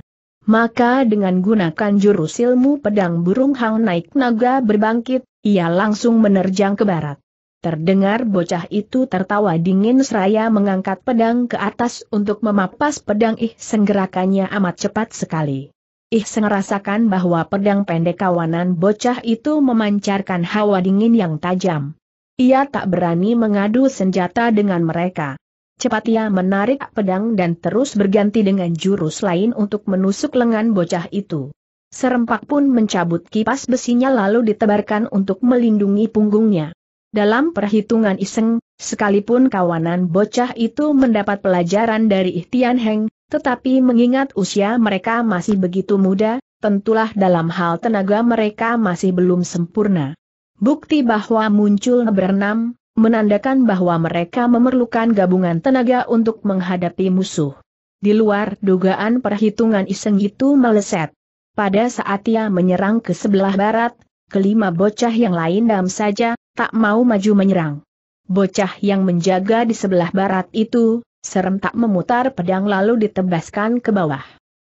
Maka dengan gunakan jurus ilmu pedang burung hang naik naga berbangkit, ia langsung menerjang ke barat. Terdengar bocah itu tertawa dingin seraya mengangkat pedang ke atas untuk memapas pedang ih senggerakannya amat cepat sekali. Ih rasakan bahwa pedang pendek kawanan bocah itu memancarkan hawa dingin yang tajam. Ia tak berani mengadu senjata dengan mereka. Cepat ia menarik pedang dan terus berganti dengan jurus lain untuk menusuk lengan bocah itu. Serempak pun mencabut kipas besinya lalu ditebarkan untuk melindungi punggungnya. Dalam perhitungan iseng, sekalipun kawanan bocah itu mendapat pelajaran dari Ihtian Heng, tetapi mengingat usia mereka masih begitu muda, tentulah dalam hal tenaga mereka masih belum sempurna. Bukti bahwa muncul berenam menandakan bahwa mereka memerlukan gabungan tenaga untuk menghadapi musuh. Di luar dugaan perhitungan iseng itu meleset. Pada saat ia menyerang ke sebelah barat, kelima bocah yang lain dam saja, tak mau maju menyerang. Bocah yang menjaga di sebelah barat itu, serem tak memutar pedang lalu ditebaskan ke bawah.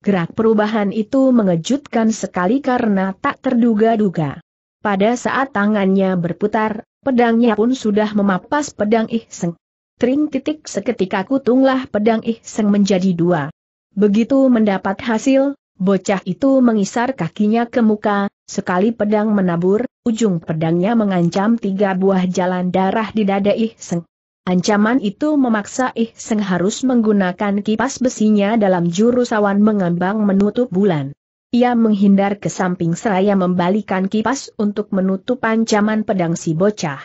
Gerak perubahan itu mengejutkan sekali karena tak terduga-duga. Pada saat tangannya berputar, Pedangnya pun sudah memapas pedang ih Ihseng. Tring titik seketika kutunglah pedang ih Ihseng menjadi dua. Begitu mendapat hasil, bocah itu mengisar kakinya ke muka, sekali pedang menabur, ujung pedangnya mengancam tiga buah jalan darah di dada ih Ihseng. Ancaman itu memaksa ih Ihseng harus menggunakan kipas besinya dalam jurus awan mengembang menutup bulan. Ia menghindar ke samping seraya membalikan kipas untuk menutup ancaman pedang si bocah.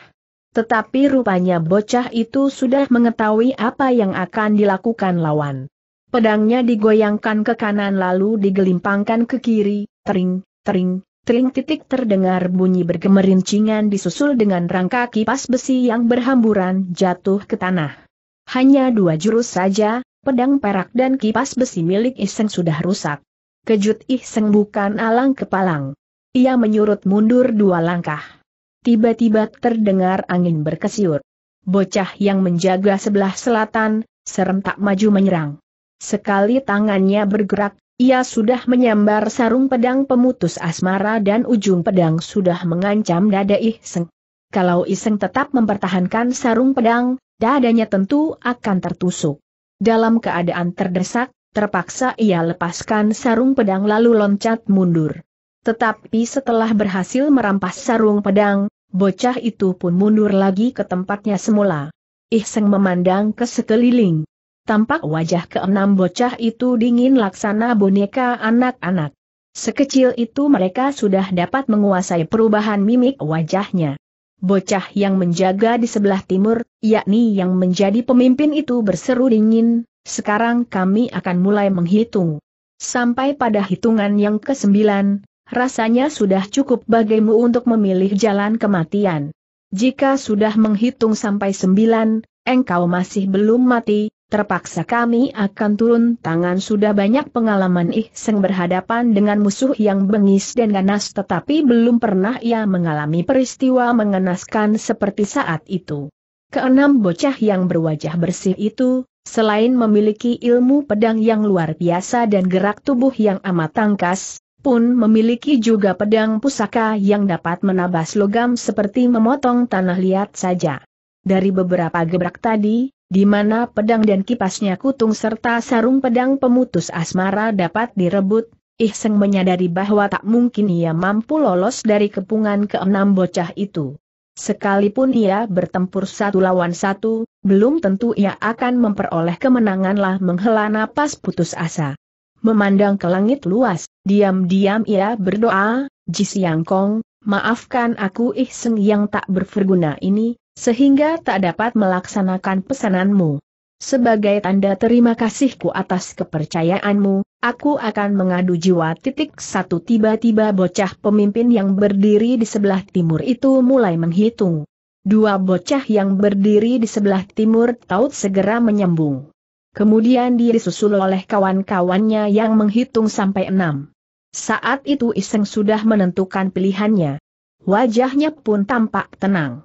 Tetapi rupanya bocah itu sudah mengetahui apa yang akan dilakukan lawan. Pedangnya digoyangkan ke kanan lalu digelimpangkan ke kiri, tering, tering, tering titik terdengar bunyi bergemerincingan disusul dengan rangka kipas besi yang berhamburan jatuh ke tanah. Hanya dua jurus saja, pedang perak dan kipas besi milik Iseng sudah rusak. Kejut seng bukan alang kepalang. Ia menyurut mundur dua langkah. Tiba-tiba terdengar angin berkesiur. Bocah yang menjaga sebelah selatan, serentak maju menyerang. Sekali tangannya bergerak, ia sudah menyambar sarung pedang pemutus asmara dan ujung pedang sudah mengancam dada ih seng. Kalau Iseng tetap mempertahankan sarung pedang, dadanya tentu akan tertusuk. Dalam keadaan terdesak, terpaksa ia lepaskan sarung pedang lalu loncat mundur. Tetapi setelah berhasil merampas sarung pedang, bocah itu pun mundur lagi ke tempatnya semula. Ihseng memandang ke sekeliling. Tampak wajah keenam bocah itu dingin laksana boneka anak-anak. Sekecil itu mereka sudah dapat menguasai perubahan mimik wajahnya. Bocah yang menjaga di sebelah timur, yakni yang menjadi pemimpin itu berseru dingin, sekarang kami akan mulai menghitung. Sampai pada hitungan yang kesembilan, rasanya sudah cukup bagimu untuk memilih jalan kematian. Jika sudah menghitung sampai sembilan, engkau masih belum mati, terpaksa kami akan turun tangan sudah banyak pengalaman ih seng berhadapan dengan musuh yang bengis dan ganas tetapi belum pernah ia mengalami peristiwa mengenaskan seperti saat itu. Keenam bocah yang berwajah bersih itu, Selain memiliki ilmu pedang yang luar biasa dan gerak tubuh yang amat tangkas, pun memiliki juga pedang pusaka yang dapat menabas logam seperti memotong tanah liat saja. Dari beberapa gebrak tadi, di mana pedang dan kipasnya kutung serta sarung pedang pemutus asmara dapat direbut, Ihseng menyadari bahwa tak mungkin ia mampu lolos dari kepungan keenam bocah itu. Sekalipun ia bertempur satu lawan satu, belum tentu ia akan memperoleh kemenanganlah menghela napas putus asa. Memandang ke langit luas, diam-diam ia berdoa, Ji Siang Kong, maafkan aku Ih Seng yang tak berguna ini, sehingga tak dapat melaksanakan pesananmu. Sebagai tanda terima kasihku atas kepercayaanmu, aku akan mengadu jiwa titik satu tiba-tiba bocah pemimpin yang berdiri di sebelah timur itu mulai menghitung. Dua bocah yang berdiri di sebelah timur taut segera menyambung. Kemudian dia disusul oleh kawan-kawannya yang menghitung sampai enam. Saat itu Iseng sudah menentukan pilihannya. Wajahnya pun tampak tenang.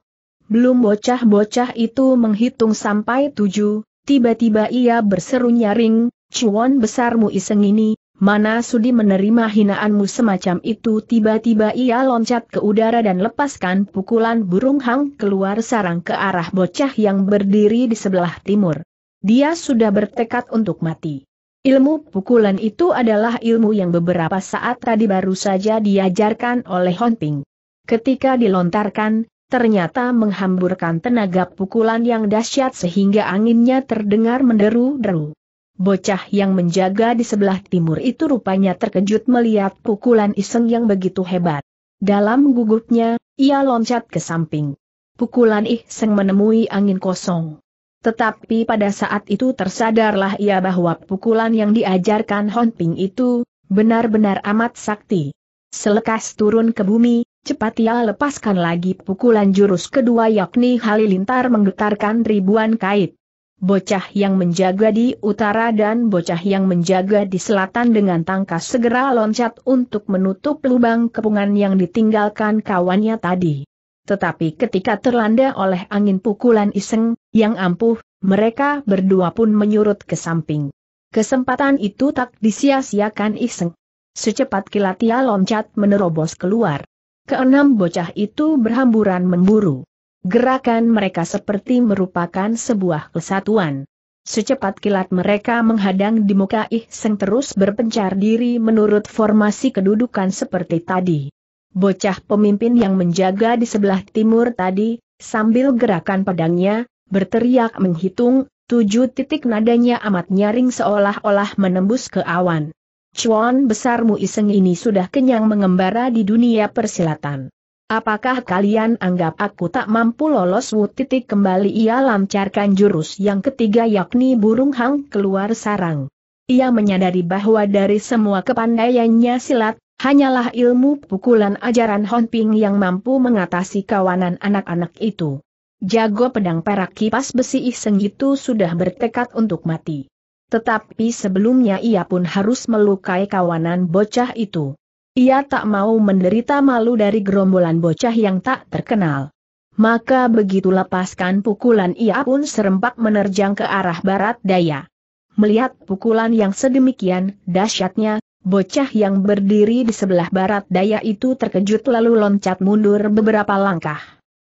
Belum bocah-bocah itu menghitung sampai tujuh, Tiba-tiba ia berseru nyaring, cuan besarmu iseng ini, mana sudi menerima hinaanmu semacam itu tiba-tiba ia loncat ke udara dan lepaskan pukulan burung hang keluar sarang ke arah bocah yang berdiri di sebelah timur. Dia sudah bertekad untuk mati. Ilmu pukulan itu adalah ilmu yang beberapa saat tadi baru saja diajarkan oleh Honting. Ketika dilontarkan, ternyata menghamburkan tenaga pukulan yang dahsyat sehingga anginnya terdengar menderu-deru. Bocah yang menjaga di sebelah timur itu rupanya terkejut melihat pukulan iseng yang begitu hebat. Dalam gugupnya, ia loncat ke samping. Pukulan iseng menemui angin kosong. Tetapi pada saat itu tersadarlah ia bahwa pukulan yang diajarkan Honping itu, benar-benar amat sakti. Selekas turun ke bumi, Cepat ia lepaskan lagi pukulan jurus kedua yakni Halilintar menggetarkan ribuan kait. Bocah yang menjaga di utara dan bocah yang menjaga di selatan dengan tangkas segera loncat untuk menutup lubang kepungan yang ditinggalkan kawannya tadi. Tetapi ketika terlanda oleh angin pukulan iseng, yang ampuh, mereka berdua pun menyurut ke samping. Kesempatan itu tak disia-siakan iseng. Secepat kilat ia loncat menerobos keluar. Keenam bocah itu berhamburan memburu. Gerakan mereka seperti merupakan sebuah kesatuan. Secepat kilat mereka menghadang di muka Ih Seng terus berpencar diri menurut formasi kedudukan seperti tadi. Bocah pemimpin yang menjaga di sebelah timur tadi, sambil gerakan pedangnya, berteriak menghitung, tujuh titik nadanya amat nyaring seolah-olah menembus ke awan. Cuan Mu iseng ini sudah kenyang mengembara di dunia persilatan. Apakah kalian anggap aku tak mampu lolos Wu titik kembali ia lancarkan jurus yang ketiga yakni burung hang keluar sarang. Ia menyadari bahwa dari semua kepandaiannya silat, hanyalah ilmu pukulan ajaran Honping yang mampu mengatasi kawanan anak-anak itu. Jago pedang perak kipas besi iseng itu sudah bertekad untuk mati. Tetapi sebelumnya ia pun harus melukai kawanan bocah itu. Ia tak mau menderita malu dari gerombolan bocah yang tak terkenal. Maka begitu lepaskan pukulan ia pun serempak menerjang ke arah barat daya. Melihat pukulan yang sedemikian dahsyatnya, bocah yang berdiri di sebelah barat daya itu terkejut lalu loncat mundur beberapa langkah.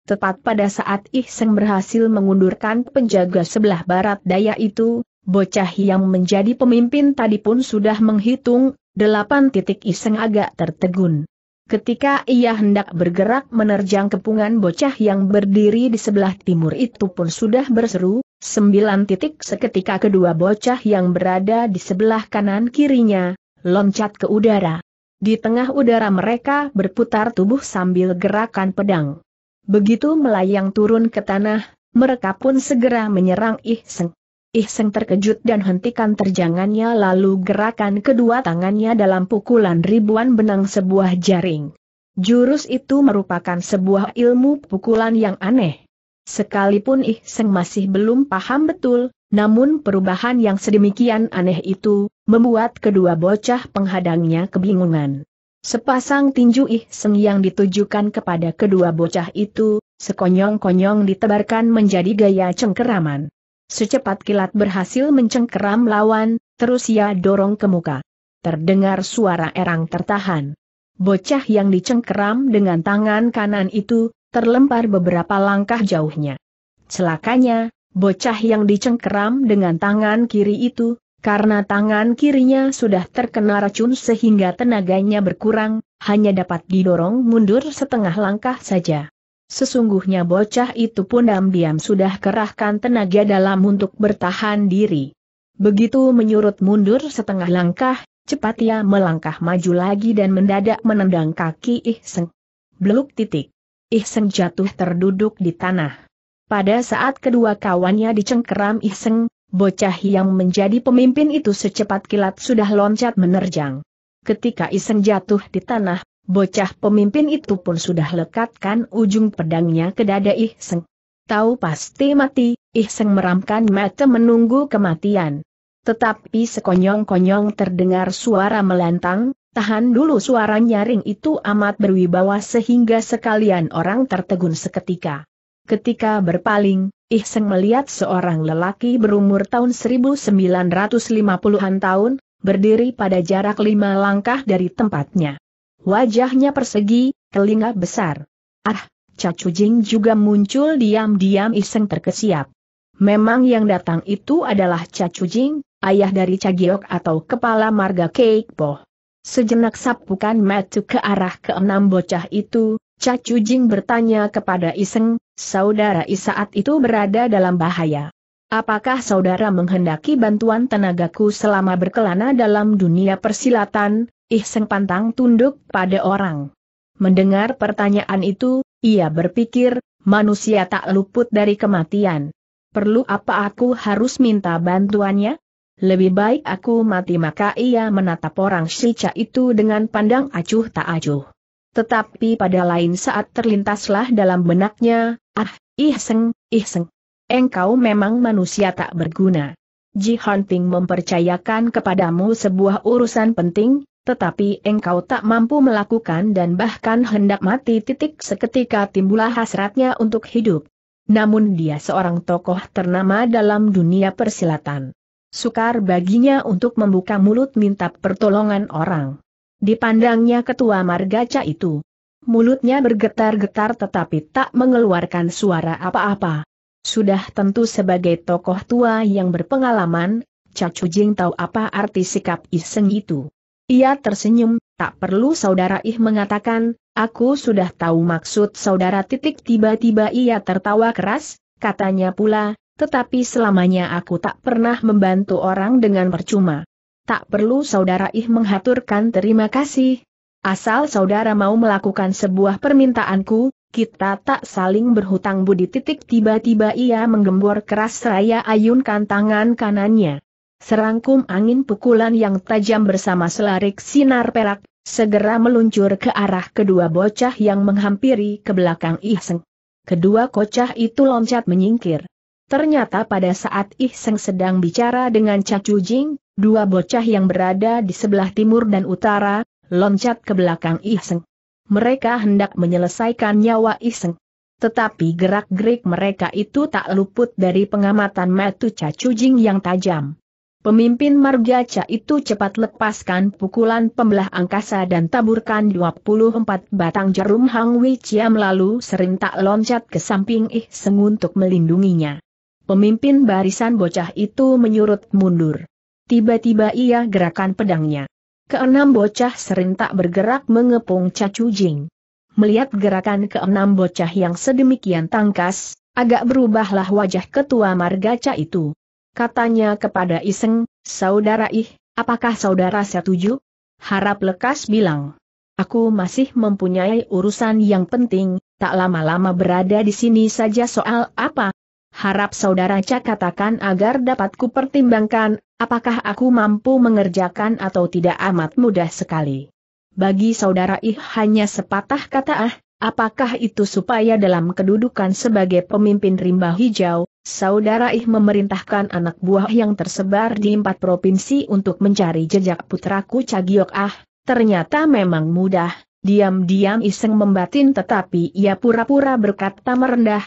Tepat pada saat ih Ihseng berhasil mengundurkan penjaga sebelah barat daya itu, Bocah yang menjadi pemimpin tadi pun sudah menghitung, delapan titik iseng agak tertegun. Ketika ia hendak bergerak menerjang kepungan bocah yang berdiri di sebelah timur itu pun sudah berseru, sembilan titik seketika kedua bocah yang berada di sebelah kanan kirinya, loncat ke udara. Di tengah udara mereka berputar tubuh sambil gerakan pedang. Begitu melayang turun ke tanah, mereka pun segera menyerang Ihseng. Ihseng terkejut dan hentikan terjangannya lalu gerakan kedua tangannya dalam pukulan ribuan benang sebuah jaring. Jurus itu merupakan sebuah ilmu pukulan yang aneh. Sekalipun Ihseng masih belum paham betul, namun perubahan yang sedemikian aneh itu, membuat kedua bocah penghadangnya kebingungan. Sepasang tinju Ihseng yang ditujukan kepada kedua bocah itu, sekonyong-konyong ditebarkan menjadi gaya cengkeraman. Secepat kilat berhasil mencengkeram lawan, terus ia dorong ke muka. Terdengar suara erang tertahan. Bocah yang dicengkeram dengan tangan kanan itu, terlempar beberapa langkah jauhnya. Celakanya, bocah yang dicengkeram dengan tangan kiri itu, karena tangan kirinya sudah terkena racun sehingga tenaganya berkurang, hanya dapat didorong mundur setengah langkah saja. Sesungguhnya bocah itu pun diam-diam sudah kerahkan tenaga dalam untuk bertahan diri. Begitu menyurut mundur setengah langkah, cepat ia melangkah maju lagi dan mendadak menendang kaki Ihseng. Beluk titik. Ihseng jatuh terduduk di tanah. Pada saat kedua kawannya dicengkeram Ihseng, Bocah yang menjadi pemimpin itu secepat kilat sudah loncat menerjang. Ketika Iseng jatuh di tanah, Bocah pemimpin itu pun sudah lekatkan ujung pedangnya ke dada Ih Seng. Tahu pasti mati, Ih Seng meramkan mata menunggu kematian. Tetapi sekonyong-konyong terdengar suara melantang, tahan dulu suara nyaring itu amat berwibawa sehingga sekalian orang tertegun seketika. Ketika berpaling, Ihseng melihat seorang lelaki berumur tahun 1950-an tahun, berdiri pada jarak lima langkah dari tempatnya. Wajahnya persegi, telinga besar. Ah, Cacu Jing juga muncul diam-diam iseng terkesiap. Memang yang datang itu adalah Cacu Jing, ayah dari Cagiok atau kepala marga Keikpo. Sejenak sapukan matu ke arah keenam bocah itu, Cacu Jing bertanya kepada Iseng, saudara Isaat itu berada dalam bahaya. Apakah saudara menghendaki bantuan tenagaku selama berkelana dalam dunia persilatan? Ihseng pantang tunduk pada orang. Mendengar pertanyaan itu, ia berpikir, manusia tak luput dari kematian. Perlu apa aku harus minta bantuannya? Lebih baik aku mati maka ia menatap orang Shica itu dengan pandang acuh tak acuh. Tetapi pada lain saat terlintaslah dalam benaknya, ah, ihseng, ihseng, engkau memang manusia tak berguna. Ji Hunting mempercayakan kepadamu sebuah urusan penting, tetapi engkau tak mampu melakukan dan bahkan hendak mati titik seketika timbulah hasratnya untuk hidup. Namun dia seorang tokoh ternama dalam dunia persilatan. Sukar baginya untuk membuka mulut minta pertolongan orang. Dipandangnya ketua marga margaca itu. Mulutnya bergetar-getar tetapi tak mengeluarkan suara apa-apa. Sudah tentu sebagai tokoh tua yang berpengalaman, Cacu Jing tahu apa arti sikap iseng itu. Ia tersenyum, tak perlu saudara Ih mengatakan, aku sudah tahu maksud saudara titik tiba-tiba ia tertawa keras, katanya pula, tetapi selamanya aku tak pernah membantu orang dengan percuma. Tak perlu saudara Ih menghaturkan terima kasih. Asal saudara mau melakukan sebuah permintaanku, kita tak saling berhutang budi titik tiba-tiba ia menggembor keras seraya ayunkan tangan kanannya. Serangkum angin pukulan yang tajam bersama selarik sinar perak, segera meluncur ke arah kedua bocah yang menghampiri ke belakang Ihseng. Kedua kocah itu loncat menyingkir. Ternyata pada saat Ihseng sedang bicara dengan Cacu Jing, dua bocah yang berada di sebelah timur dan utara, loncat ke belakang Ihseng mereka hendak menyelesaikan nyawa iseng. Tetapi gerak-gerik mereka itu tak luput dari pengamatan metu Cacujing yang tajam. Pemimpin Margaca itu cepat lepaskan pukulan pembelah angkasa dan taburkan 24 batang jarum Hang Wei lalu sering tak loncat ke samping Ih Seng untuk melindunginya. Pemimpin barisan bocah itu menyurut mundur. Tiba-tiba ia gerakan pedangnya. Keenam bocah serentak bergerak mengepung Cacu Jing. Melihat gerakan keenam bocah yang sedemikian tangkas, agak berubahlah wajah ketua Margaca itu. Katanya kepada Iseng, Saudara Ih, apakah saudara setuju? Harap lekas bilang. Aku masih mempunyai urusan yang penting, tak lama-lama berada di sini saja soal apa. Harap saudara Cak katakan agar dapat kupertimbangkan, Apakah aku mampu mengerjakan atau tidak amat mudah sekali. Bagi saudara ih hanya sepatah kata ah, apakah itu supaya dalam kedudukan sebagai pemimpin rimba hijau, saudara ih memerintahkan anak buah yang tersebar di empat provinsi untuk mencari jejak putraku Cagiok ah, ternyata memang mudah, diam-diam iseng membatin tetapi ia pura-pura berkata merendah,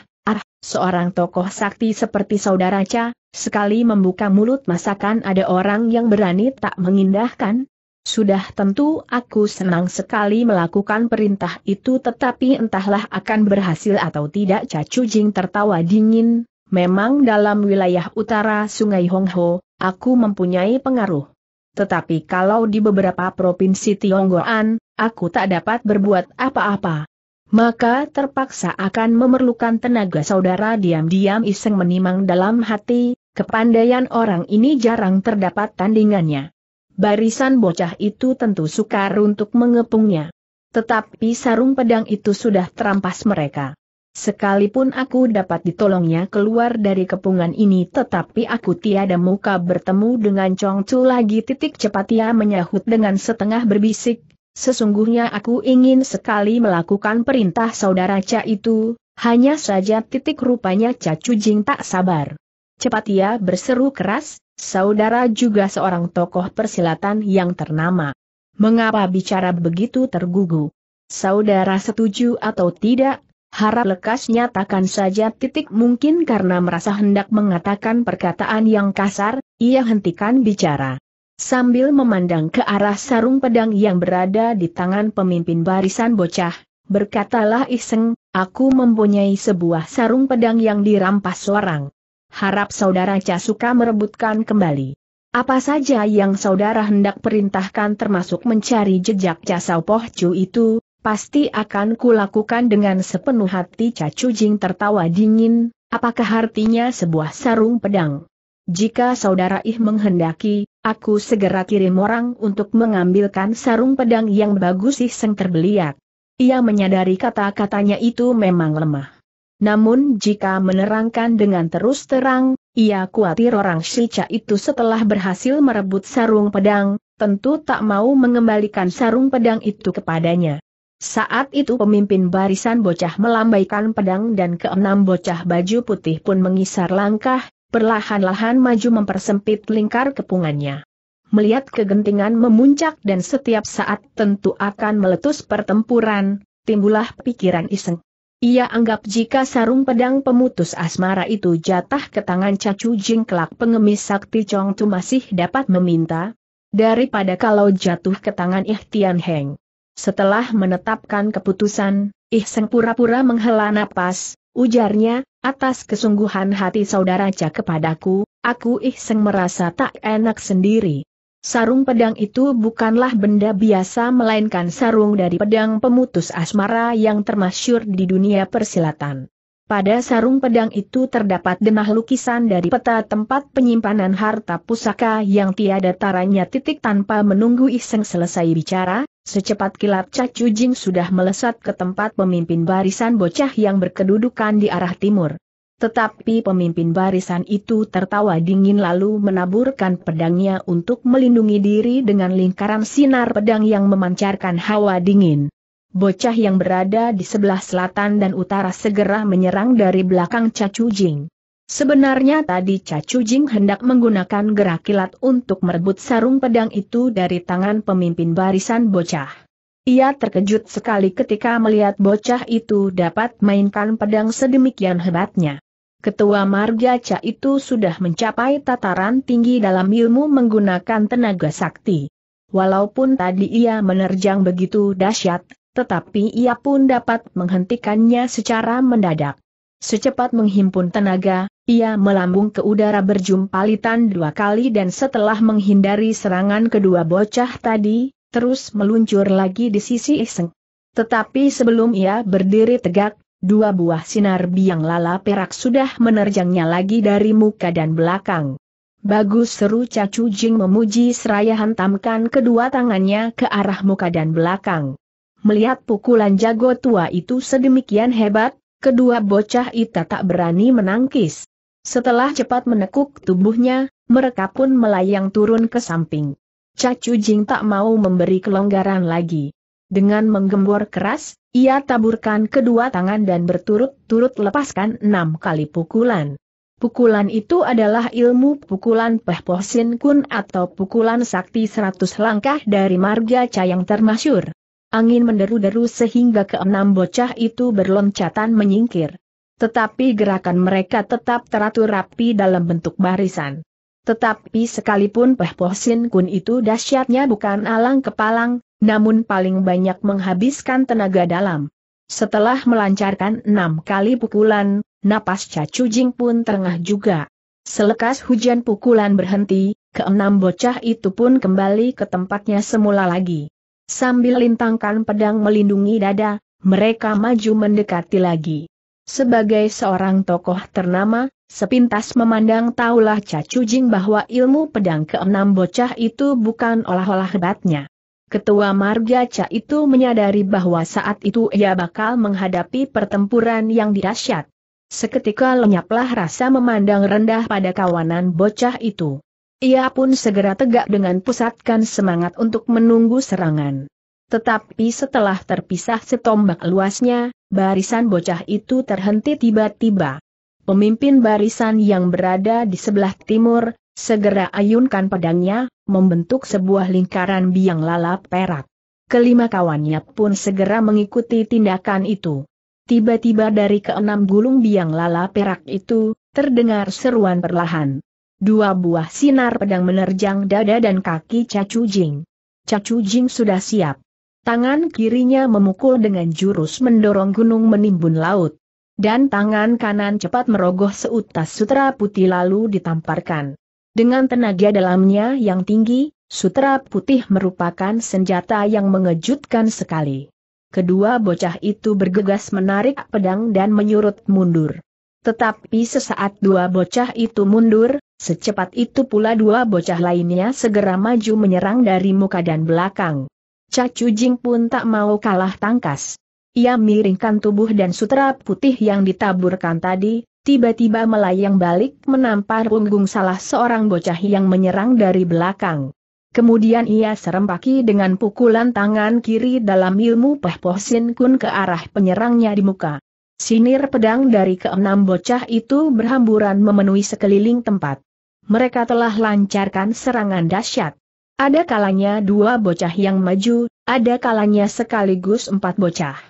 Seorang tokoh sakti seperti saudara Cha, sekali membuka mulut masakan ada orang yang berani tak mengindahkan? Sudah tentu aku senang sekali melakukan perintah itu tetapi entahlah akan berhasil atau tidak Cacu Jing tertawa dingin, memang dalam wilayah utara sungai Hongho, aku mempunyai pengaruh. Tetapi kalau di beberapa provinsi Tionggoan, aku tak dapat berbuat apa-apa. Maka terpaksa akan memerlukan tenaga saudara diam-diam iseng menimang dalam hati, kepandaian orang ini jarang terdapat tandingannya. Barisan bocah itu tentu sukar untuk mengepungnya. Tetapi sarung pedang itu sudah terampas mereka. Sekalipun aku dapat ditolongnya keluar dari kepungan ini tetapi aku tiada muka bertemu dengan Chong Chu lagi titik cepat ia menyahut dengan setengah berbisik, Sesungguhnya aku ingin sekali melakukan perintah saudara Ca itu, hanya saja titik rupanya Ca Cujing tak sabar. Cepat ia berseru keras, saudara juga seorang tokoh persilatan yang ternama. Mengapa bicara begitu tergugu? Saudara setuju atau tidak? Harap lekas nyatakan saja titik mungkin karena merasa hendak mengatakan perkataan yang kasar, ia hentikan bicara. Sambil memandang ke arah sarung pedang yang berada di tangan pemimpin barisan bocah, berkatalah iseng, aku mempunyai sebuah sarung pedang yang dirampas seorang. Harap saudara Casuka merebutkan kembali. Apa saja yang saudara hendak perintahkan termasuk mencari jejak Casau Pohcu itu, pasti akan kulakukan dengan sepenuh hati Cacu Jing tertawa dingin, apakah artinya sebuah sarung pedang? Jika saudara ih menghendaki, Aku segera kirim orang untuk mengambilkan sarung pedang yang bagus sih seng terbeliak. Ia menyadari kata-katanya itu memang lemah. Namun jika menerangkan dengan terus terang, ia khawatir orang Shica itu setelah berhasil merebut sarung pedang, tentu tak mau mengembalikan sarung pedang itu kepadanya. Saat itu pemimpin barisan bocah melambaikan pedang dan keenam bocah baju putih pun mengisar langkah, perlahan-lahan maju mempersempit lingkar kepungannya. Melihat kegentingan memuncak dan setiap saat tentu akan meletus pertempuran, timbullah pikiran iseng. Ia anggap jika sarung pedang pemutus asmara itu jatah ke tangan Cacu Jing kelak pengemis sakti Chong Tu masih dapat meminta, daripada kalau jatuh ke tangan Ih Heng. Setelah menetapkan keputusan, Ih pura-pura menghela napas, Ujarnya, atas kesungguhan hati saudara Ca kepadaku, aku ihseng merasa tak enak sendiri. Sarung pedang itu bukanlah benda biasa melainkan sarung dari pedang pemutus asmara yang termasyur di dunia persilatan. Pada sarung pedang itu terdapat denah lukisan dari peta tempat penyimpanan harta pusaka yang tiada taranya titik tanpa menunggu Iseng selesai bicara, secepat kilat Cacu Jing sudah melesat ke tempat pemimpin barisan bocah yang berkedudukan di arah timur. Tetapi pemimpin barisan itu tertawa dingin lalu menaburkan pedangnya untuk melindungi diri dengan lingkaran sinar pedang yang memancarkan hawa dingin. Bocah yang berada di sebelah selatan dan utara segera menyerang dari belakang Cacu Jing. Sebenarnya tadi Cacu Jing hendak menggunakan gerak kilat untuk merebut sarung pedang itu dari tangan pemimpin barisan bocah. Ia terkejut sekali ketika melihat bocah itu dapat mainkan pedang sedemikian hebatnya. Ketua Marga Ca itu sudah mencapai tataran tinggi dalam ilmu menggunakan tenaga sakti. Walaupun tadi ia menerjang begitu dahsyat, tetapi ia pun dapat menghentikannya secara mendadak. Secepat menghimpun tenaga, ia melambung ke udara berjumpalitan dua kali dan setelah menghindari serangan kedua bocah tadi, terus meluncur lagi di sisi Iseng. Tetapi sebelum ia berdiri tegak, dua buah sinar biang lala perak sudah menerjangnya lagi dari muka dan belakang. Bagus seru Cacu Jing memuji seraya hantamkan kedua tangannya ke arah muka dan belakang. Melihat pukulan jago tua itu sedemikian hebat, kedua bocah itu tak berani menangkis. Setelah cepat menekuk tubuhnya, mereka pun melayang turun ke samping. Cacu Jing tak mau memberi kelonggaran lagi. Dengan menggembor keras, ia taburkan kedua tangan dan berturut-turut lepaskan enam kali pukulan. Pukulan itu adalah ilmu pukulan Peh Poh Sin Kun atau pukulan sakti seratus langkah dari marga Cayang termasyur. Angin menderu-deru sehingga keenam bocah itu berloncatan menyingkir. Tetapi gerakan mereka tetap teratur rapi dalam bentuk barisan. Tetapi sekalipun Peh Sin Kun itu dahsyatnya bukan alang kepalang, namun paling banyak menghabiskan tenaga dalam. Setelah melancarkan enam kali pukulan, napas Cacu Jing pun terengah juga. Selekas hujan pukulan berhenti, keenam bocah itu pun kembali ke tempatnya semula lagi. Sambil lintangkan pedang melindungi dada, mereka maju mendekati lagi. Sebagai seorang tokoh ternama, sepintas memandang taulah Cacu Jing bahwa ilmu pedang keenam bocah itu bukan olah-olah hebatnya. Ketua Marga Ca itu menyadari bahwa saat itu ia bakal menghadapi pertempuran yang dirasyat. Seketika lenyaplah rasa memandang rendah pada kawanan bocah itu. Ia pun segera tegak dengan pusatkan semangat untuk menunggu serangan. Tetapi setelah terpisah setombak luasnya, barisan bocah itu terhenti tiba-tiba. Pemimpin barisan yang berada di sebelah timur, segera ayunkan pedangnya, membentuk sebuah lingkaran biang lalap perak. Kelima kawannya pun segera mengikuti tindakan itu. Tiba-tiba dari keenam gulung biang lalap perak itu, terdengar seruan perlahan. Dua buah sinar pedang menerjang dada dan kaki Cacu Jing. Cacu Jing sudah siap. Tangan kirinya memukul dengan jurus mendorong gunung menimbun laut. Dan tangan kanan cepat merogoh seutas sutra putih lalu ditamparkan. Dengan tenaga dalamnya yang tinggi, sutra putih merupakan senjata yang mengejutkan sekali. Kedua bocah itu bergegas menarik pedang dan menyurut mundur. Tetapi sesaat dua bocah itu mundur, secepat itu pula dua bocah lainnya segera maju menyerang dari muka dan belakang. Cacu Jing pun tak mau kalah tangkas. Ia miringkan tubuh dan sutra putih yang ditaburkan tadi, tiba-tiba melayang balik menampar punggung salah seorang bocah yang menyerang dari belakang. Kemudian ia serempaki dengan pukulan tangan kiri dalam ilmu Peh Poh Sin Kun ke arah penyerangnya di muka. Sinir pedang dari keenam bocah itu berhamburan memenuhi sekeliling tempat. Mereka telah lancarkan serangan dahsyat. Ada kalanya dua bocah yang maju, ada kalanya sekaligus empat bocah.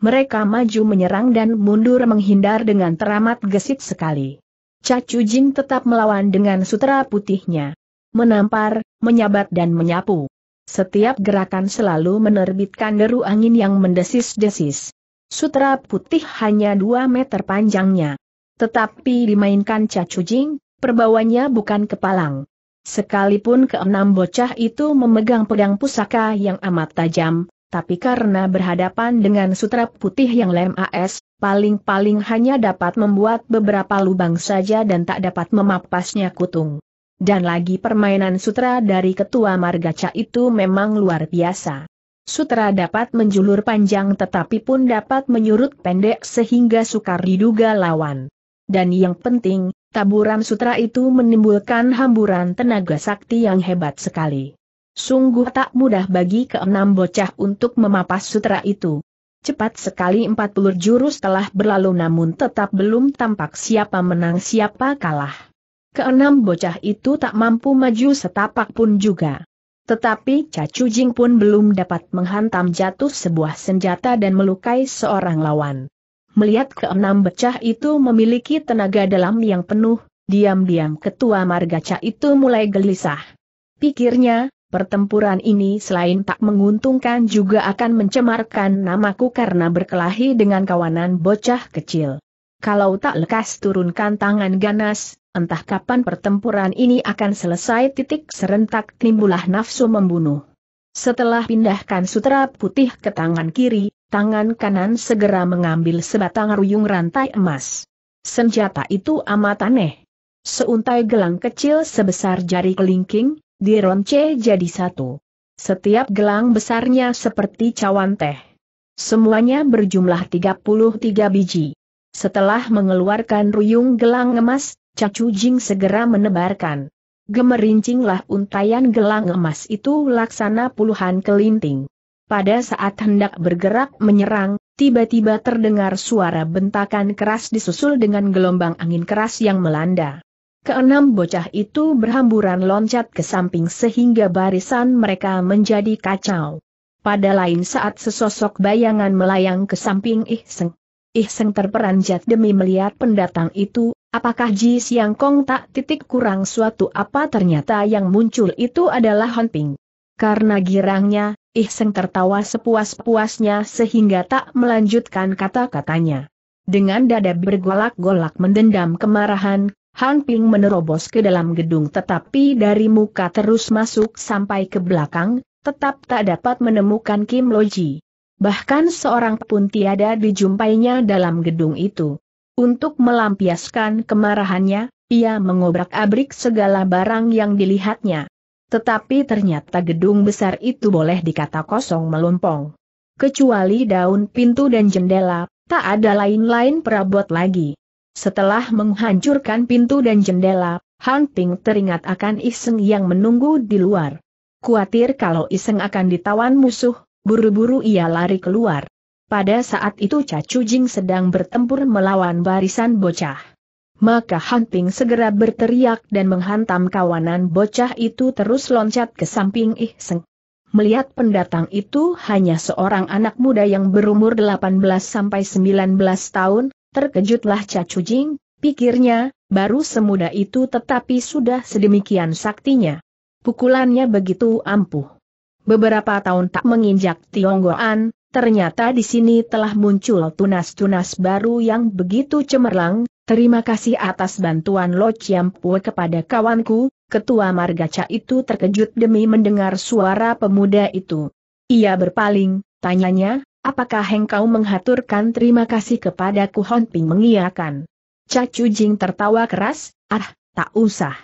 Mereka maju menyerang dan mundur menghindar dengan teramat gesit sekali. Cacu Jing tetap melawan dengan sutra putihnya. Menampar, menyabat dan menyapu. Setiap gerakan selalu menerbitkan deru angin yang mendesis-desis. Sutra putih hanya dua meter panjangnya. Tetapi dimainkan cacujing, perbawanya bukan kepalang. Sekalipun keenam bocah itu memegang pedang pusaka yang amat tajam, tapi karena berhadapan dengan sutra putih yang lem AS, paling-paling hanya dapat membuat beberapa lubang saja dan tak dapat memapasnya kutung. Dan lagi permainan sutra dari ketua Margaca itu memang luar biasa. Sutra dapat menjulur panjang tetapi pun dapat menyurut pendek sehingga sukar diduga lawan. Dan yang penting, taburan sutra itu menimbulkan hamburan tenaga sakti yang hebat sekali. Sungguh tak mudah bagi keenam bocah untuk memapas sutra itu. Cepat sekali 40 jurus telah berlalu namun tetap belum tampak siapa menang siapa kalah. Keenam bocah itu tak mampu maju setapak pun juga. Tetapi Cacu Jing pun belum dapat menghantam jatuh sebuah senjata dan melukai seorang lawan. Melihat keenam becah itu memiliki tenaga dalam yang penuh, diam-diam ketua Marga Margaca itu mulai gelisah. Pikirnya, pertempuran ini selain tak menguntungkan juga akan mencemarkan namaku karena berkelahi dengan kawanan bocah kecil. Kalau tak lekas turunkan tangan ganas, entah kapan pertempuran ini akan selesai titik serentak timbulah nafsu membunuh. Setelah pindahkan sutra putih ke tangan kiri, tangan kanan segera mengambil sebatang ruyung rantai emas. Senjata itu amat aneh. Seuntai gelang kecil sebesar jari kelingking, dironce jadi satu. Setiap gelang besarnya seperti cawan teh. Semuanya berjumlah 33 biji. Setelah mengeluarkan ruyung gelang emas, Cacu Jing segera menebarkan. Gemerincinglah untayan gelang emas itu laksana puluhan kelinting. Pada saat hendak bergerak menyerang, tiba-tiba terdengar suara bentakan keras disusul dengan gelombang angin keras yang melanda. Keenam bocah itu berhamburan loncat ke samping sehingga barisan mereka menjadi kacau. Pada lain saat sesosok bayangan melayang ke samping Ihseng. Ihseng terperanjat demi melihat pendatang itu, Apakah Ji Siang Kong tak titik kurang suatu apa ternyata yang muncul itu adalah Hon Karena girangnya, Ih Ihseng tertawa sepuas-puasnya sehingga tak melanjutkan kata-katanya. Dengan dada bergolak-golak mendendam kemarahan, Han Ping menerobos ke dalam gedung tetapi dari muka terus masuk sampai ke belakang, tetap tak dapat menemukan Kim Loji. Bahkan seorang pun tiada dijumpainya dalam gedung itu. Untuk melampiaskan kemarahannya, ia mengobrak-abrik segala barang yang dilihatnya. Tetapi ternyata gedung besar itu boleh dikata kosong melompong. Kecuali daun pintu dan jendela, tak ada lain-lain perabot lagi. Setelah menghancurkan pintu dan jendela, Hunting Ping teringat akan Iseng yang menunggu di luar. Kuatir kalau Iseng akan ditawan musuh, buru-buru ia lari keluar. Pada saat itu Cacu Jing sedang bertempur melawan barisan bocah. Maka Han segera berteriak dan menghantam kawanan bocah itu terus loncat ke samping Ih Seng. Melihat pendatang itu hanya seorang anak muda yang berumur 18-19 tahun, terkejutlah Cacu Jing, pikirnya, baru semuda itu tetapi sudah sedemikian saktinya. Pukulannya begitu ampuh. Beberapa tahun tak menginjak Tionggoan, Ternyata di sini telah muncul tunas-tunas baru yang begitu cemerlang, terima kasih atas bantuan Lo Chiampue kepada kawanku, ketua Margaca itu terkejut demi mendengar suara pemuda itu. Ia berpaling, tanyanya, apakah engkau menghaturkan terima kasih kepadaku Ping mengiakan. Cacu Jing tertawa keras, ah, tak usah.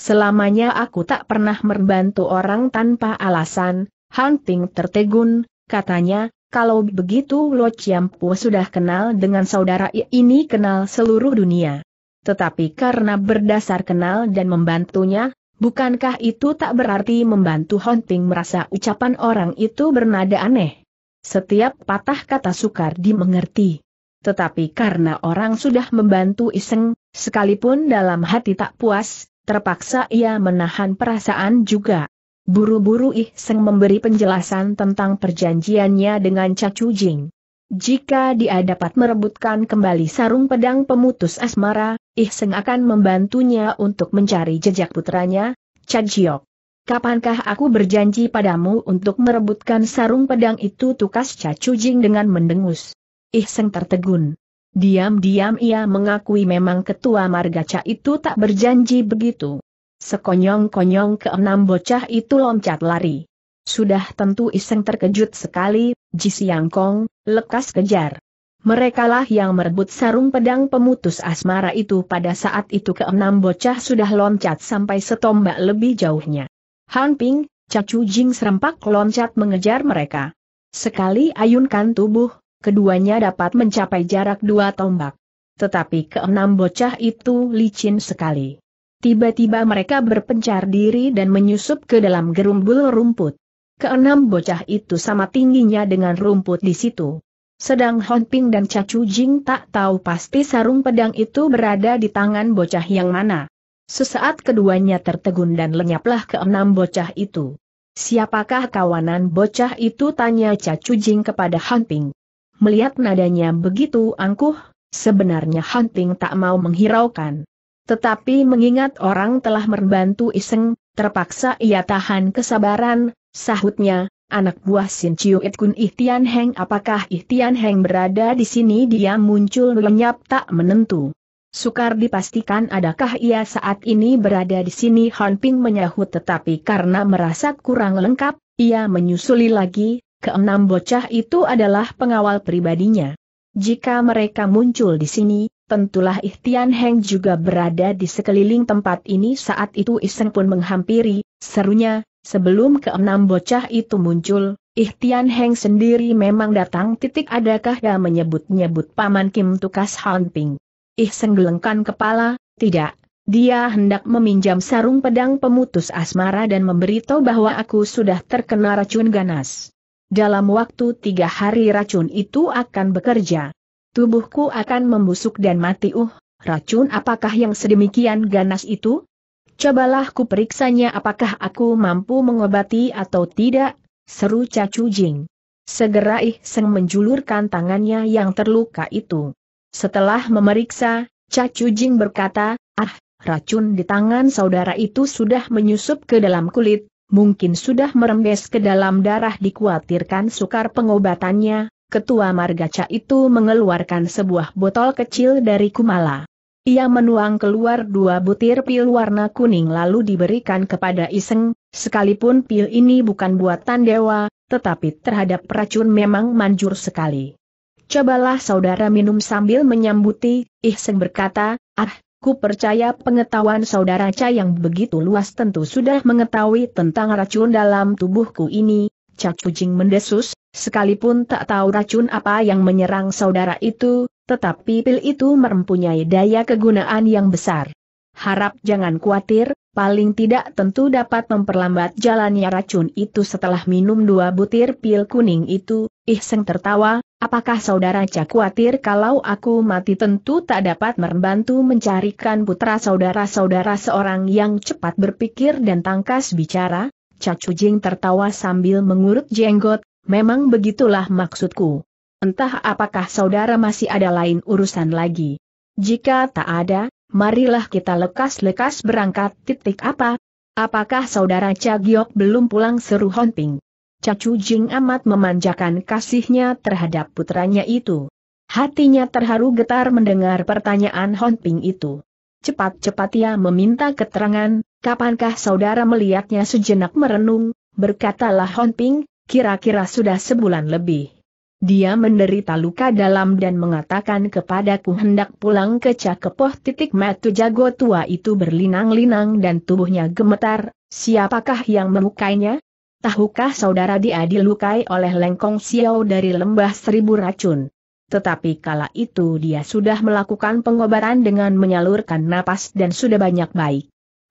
Selamanya aku tak pernah membantu orang tanpa alasan, Ping tertegun, katanya, kalau begitu Lo Chiampu sudah kenal dengan saudara ini kenal seluruh dunia. Tetapi karena berdasar kenal dan membantunya, bukankah itu tak berarti membantu hunting merasa ucapan orang itu bernada aneh? Setiap patah kata sukar dimengerti. Tetapi karena orang sudah membantu Iseng, sekalipun dalam hati tak puas, terpaksa ia menahan perasaan juga. Buru-buru Ih Seng memberi penjelasan tentang perjanjiannya dengan Cacu Jing. Jika dia dapat merebutkan kembali sarung pedang pemutus asmara, Ih Seng akan membantunya untuk mencari jejak putranya, Cajiok. Kapankah aku berjanji padamu untuk merebutkan sarung pedang itu tukas Cacu Jing dengan mendengus. Ih Seng tertegun. Diam-diam ia mengakui memang ketua Marga margaca itu tak berjanji begitu. Sekonyong-konyong keenam bocah itu loncat lari. Sudah tentu Iseng terkejut sekali, Ji Kong, lekas kejar. Merekalah yang merebut sarung pedang pemutus asmara itu pada saat itu keenam bocah sudah loncat sampai setombak lebih jauhnya. Han Ping, Cacu Jing serempak loncat mengejar mereka. Sekali ayunkan tubuh, keduanya dapat mencapai jarak dua tombak. Tetapi keenam bocah itu licin sekali. Tiba-tiba mereka berpencar diri dan menyusup ke dalam gerumbul rumput. Keenam bocah itu sama tingginya dengan rumput di situ. Sedang Honping dan Cacu Jing tak tahu pasti sarung pedang itu berada di tangan bocah yang mana. Sesaat keduanya tertegun dan lenyaplah keenam bocah itu. Siapakah kawanan bocah itu tanya Cacu Jing kepada Hanping. Melihat nadanya begitu angkuh, sebenarnya Hanping tak mau menghiraukan. Tetapi mengingat orang telah membantu Iseng, terpaksa ia tahan kesabaran, sahutnya, anak buah Sin Chiu It Kun Ih Tian Heng apakah Ih Tian Heng berada di sini dia muncul lenyap tak menentu. Sukar dipastikan adakah ia saat ini berada di sini Han Ping menyahut tetapi karena merasa kurang lengkap, ia menyusuli lagi, keenam bocah itu adalah pengawal pribadinya. Jika mereka muncul di sini, Tentulah Ihtian Heng juga berada di sekeliling tempat ini saat itu Iseng pun menghampiri, serunya, sebelum keenam bocah itu muncul, Ihtian Heng sendiri memang datang titik adakah dia menyebut-nyebut Paman Kim Tukas Hanping. Iseng gelengkan kepala, tidak, dia hendak meminjam sarung pedang pemutus asmara dan memberitahu bahwa aku sudah terkena racun ganas. Dalam waktu tiga hari racun itu akan bekerja tubuhku akan membusuk dan mati uh, racun apakah yang sedemikian ganas itu? Cobalah ku periksanya apakah aku mampu mengobati atau tidak, seru Cacu Jing. Segera Ih Seng menjulurkan tangannya yang terluka itu. Setelah memeriksa, Cacu Jing berkata, ah, racun di tangan saudara itu sudah menyusup ke dalam kulit, mungkin sudah merembes ke dalam darah dikhawatirkan sukar pengobatannya, ketua Margaca itu mengeluarkan sebuah botol kecil dari Kumala. Ia menuang keluar dua butir pil warna kuning lalu diberikan kepada Iseng, sekalipun pil ini bukan buatan dewa, tetapi terhadap racun memang manjur sekali. Cobalah saudara minum sambil menyambuti, Iseng berkata, ah, ku percaya pengetahuan saudara Cha yang begitu luas tentu sudah mengetahui tentang racun dalam tubuhku ini, Cacujing mendesus, Sekalipun tak tahu racun apa yang menyerang saudara itu, tetapi pil itu mempunyai daya kegunaan yang besar. Harap jangan khawatir, paling tidak tentu dapat memperlambat jalannya racun itu setelah minum dua butir pil kuning itu, Ihseng tertawa, apakah saudara Cak khawatir kalau aku mati tentu tak dapat membantu mencarikan putra saudara-saudara seorang yang cepat berpikir dan tangkas bicara? Cak Cujing tertawa sambil mengurut jenggot, Memang begitulah maksudku. Entah apakah saudara masih ada lain urusan lagi. Jika tak ada, marilah kita lekas-lekas berangkat titik apa. Apakah saudara Cagiok belum pulang seru Honping? Cacu Jing amat memanjakan kasihnya terhadap putranya itu. Hatinya terharu getar mendengar pertanyaan Honping itu. Cepat-cepat ia meminta keterangan, kapankah saudara melihatnya sejenak merenung, berkatalah Honping, kira-kira sudah sebulan lebih. Dia menderita luka dalam dan mengatakan kepadaku hendak pulang ke Cakepoh. Titik metu jago tua itu berlinang-linang dan tubuhnya gemetar, siapakah yang melukainya? Tahukah saudara dia dilukai oleh lengkong siau dari lembah seribu racun? Tetapi kala itu dia sudah melakukan pengobatan dengan menyalurkan napas dan sudah banyak baik.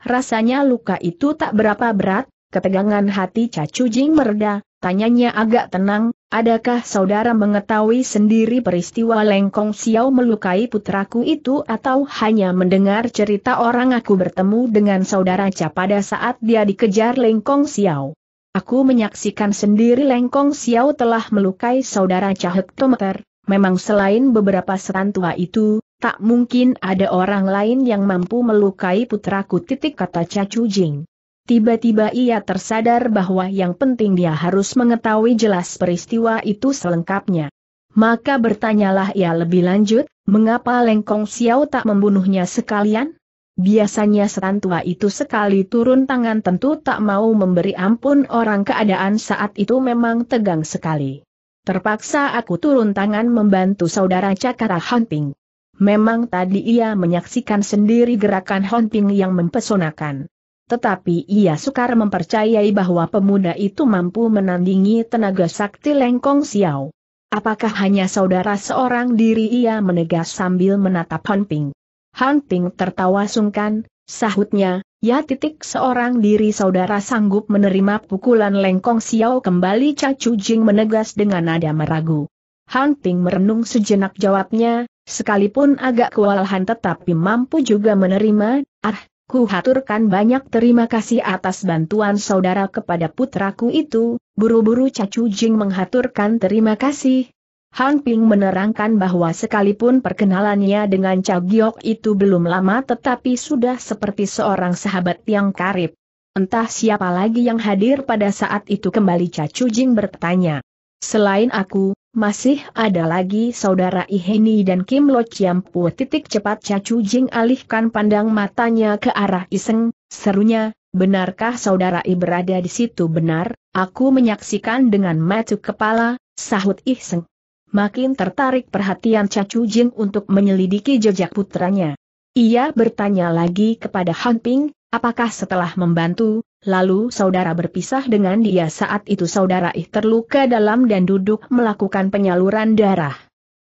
Rasanya luka itu tak berapa berat, ketegangan hati Cacu Jing mereda, Tanyanya agak tenang, adakah saudara mengetahui sendiri peristiwa Lengkong Xiao melukai putraku itu atau hanya mendengar cerita orang aku bertemu dengan saudara Cha pada saat dia dikejar Lengkong Xiao? Aku menyaksikan sendiri Lengkong Xiao telah melukai saudara Cha hektometer, memang selain beberapa setan tua itu, tak mungkin ada orang lain yang mampu melukai putraku titik kata Cha Chu Jing. Tiba-tiba ia tersadar bahwa yang penting dia harus mengetahui jelas peristiwa itu selengkapnya. Maka bertanyalah ia lebih lanjut, mengapa Lengkong Xiao tak membunuhnya sekalian? Biasanya setan tua itu sekali turun tangan tentu tak mau memberi ampun orang keadaan saat itu memang tegang sekali. Terpaksa aku turun tangan membantu saudara Cakara Hunting. Memang tadi ia menyaksikan sendiri gerakan Hunting yang mempesonakan. Tetapi ia sukar mempercayai bahwa pemuda itu mampu menandingi tenaga sakti Lengkong Xiao. Apakah hanya saudara seorang diri ia menegas sambil menatap Han Ping. Han Ping tertawa sungkan, sahutnya, ya titik seorang diri saudara sanggup menerima pukulan Lengkong Xiao kembali Cacu Jing menegas dengan nada meragu. Han Ping merenung sejenak jawabnya, sekalipun agak kewalahan tetapi mampu juga menerima, ah, Ku haturkan banyak terima kasih atas bantuan saudara kepada putraku itu, buru-buru Cacu Jing menghaturkan terima kasih. Han Ping menerangkan bahwa sekalipun perkenalannya dengan Cao Giok itu belum lama tetapi sudah seperti seorang sahabat yang karib. Entah siapa lagi yang hadir pada saat itu kembali Cacu Jing bertanya. Selain aku, masih ada lagi saudara Iheni dan Kim Lo Chiampu titik cepat Cacu Jing alihkan pandang matanya ke arah Iseng, serunya, benarkah saudara I berada di situ benar, aku menyaksikan dengan matu kepala, sahut Iseng. Makin tertarik perhatian Cacu Jing untuk menyelidiki jejak putranya. Ia bertanya lagi kepada Han Ping, Apakah setelah membantu, lalu saudara berpisah dengan dia saat itu saudara ih terluka dalam dan duduk melakukan penyaluran darah.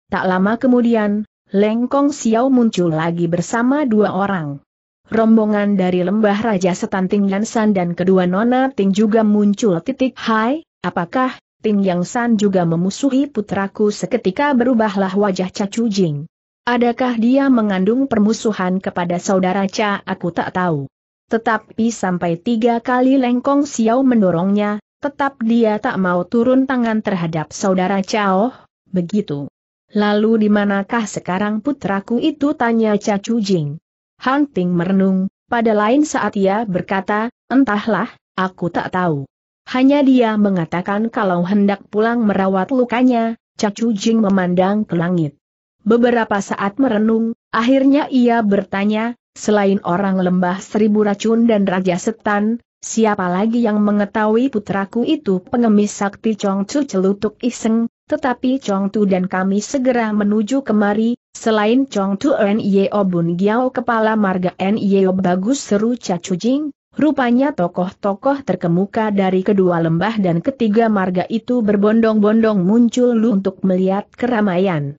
Tak lama kemudian, Lengkong Xiao muncul lagi bersama dua orang. Rombongan dari lembah Raja Setan Ting Yang San dan kedua Nona Ting juga muncul titik hai, apakah Ting Yang San juga memusuhi putraku seketika berubahlah wajah Cacu Jing. Adakah dia mengandung permusuhan kepada saudara Cha aku tak tahu. Tetapi sampai tiga kali Lengkong Xiao mendorongnya, tetap dia tak mau turun tangan terhadap saudara Chao, begitu. Lalu di manakah sekarang putraku itu tanya Cha Chu Jing. Han Ping merenung, pada lain saat ia berkata, entahlah, aku tak tahu. Hanya dia mengatakan kalau hendak pulang merawat lukanya, Cha Chu Jing memandang ke langit. Beberapa saat merenung, akhirnya ia bertanya, Selain orang lembah seribu racun dan Raja Setan, siapa lagi yang mengetahui putraku itu pengemis sakti Chong Chu celutuk iseng, tetapi Chong Tu dan kami segera menuju kemari, selain Chong Tu N.Y.O. Bun Giao kepala marga N.Y.O. Bagus seru Cacu Jing, Rupanya tokoh-tokoh terkemuka dari kedua lembah dan ketiga marga itu berbondong-bondong muncul lu untuk melihat keramaian.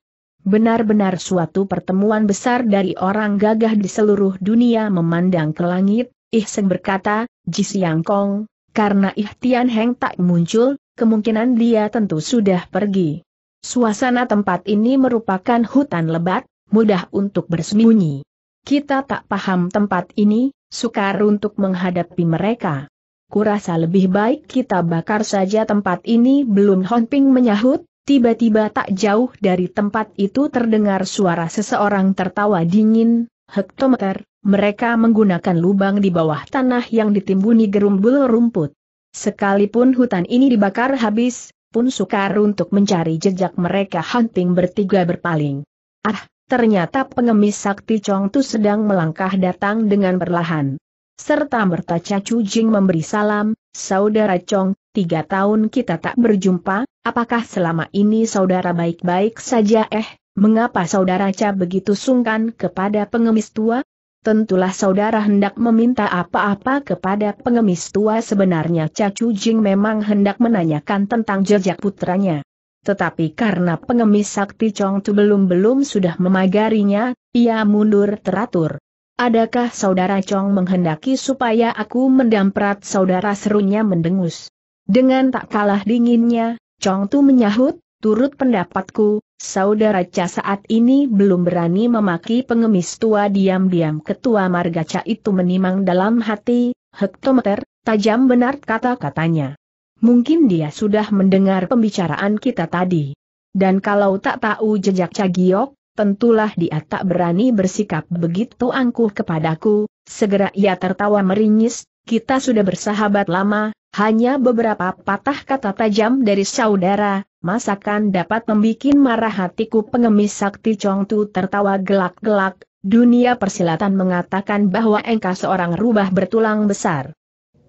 Benar-benar suatu pertemuan besar dari orang gagah di seluruh dunia memandang ke langit, Seng berkata, Ji Siang Kong, karena Tian Heng tak muncul, kemungkinan dia tentu sudah pergi. Suasana tempat ini merupakan hutan lebat, mudah untuk bersembunyi. Kita tak paham tempat ini, sukar untuk menghadapi mereka. Kurasa lebih baik kita bakar saja tempat ini belum Honping menyahut, Tiba-tiba tak jauh dari tempat itu terdengar suara seseorang tertawa dingin, hektometer, mereka menggunakan lubang di bawah tanah yang ditimbuni gerumbul rumput. Sekalipun hutan ini dibakar habis, pun sukar untuk mencari jejak mereka hunting bertiga berpaling. Ah, ternyata pengemis sakti Chong Tu sedang melangkah datang dengan perlahan. Serta merta Cacu Jing memberi salam, Saudara Chong, tiga tahun kita tak berjumpa, apakah selama ini saudara baik-baik saja eh, mengapa saudara Ca begitu sungkan kepada pengemis tua? Tentulah saudara hendak meminta apa-apa kepada pengemis tua sebenarnya Ca Chu Jing memang hendak menanyakan tentang jejak putranya. Tetapi karena pengemis sakti Chong Tu belum-belum sudah memagarinya, ia mundur teratur. Adakah saudara Chong menghendaki supaya aku mendamprat saudara serunya mendengus? Dengan tak kalah dinginnya, Chong Tu menyahut, turut pendapatku, saudara Ca saat ini belum berani memaki pengemis tua diam-diam ketua Marga Ca itu menimang dalam hati, hektometer, tajam benar kata-katanya. Mungkin dia sudah mendengar pembicaraan kita tadi. Dan kalau tak tahu jejak Ca Giok, tentulah dia tak berani bersikap begitu angkuh kepadaku, segera ia tertawa meringis, kita sudah bersahabat lama, hanya beberapa patah kata tajam dari saudara, masakan dapat membuat marah hatiku pengemis sakti Chong Tu tertawa gelak-gelak, dunia persilatan mengatakan bahwa engkau seorang rubah bertulang besar.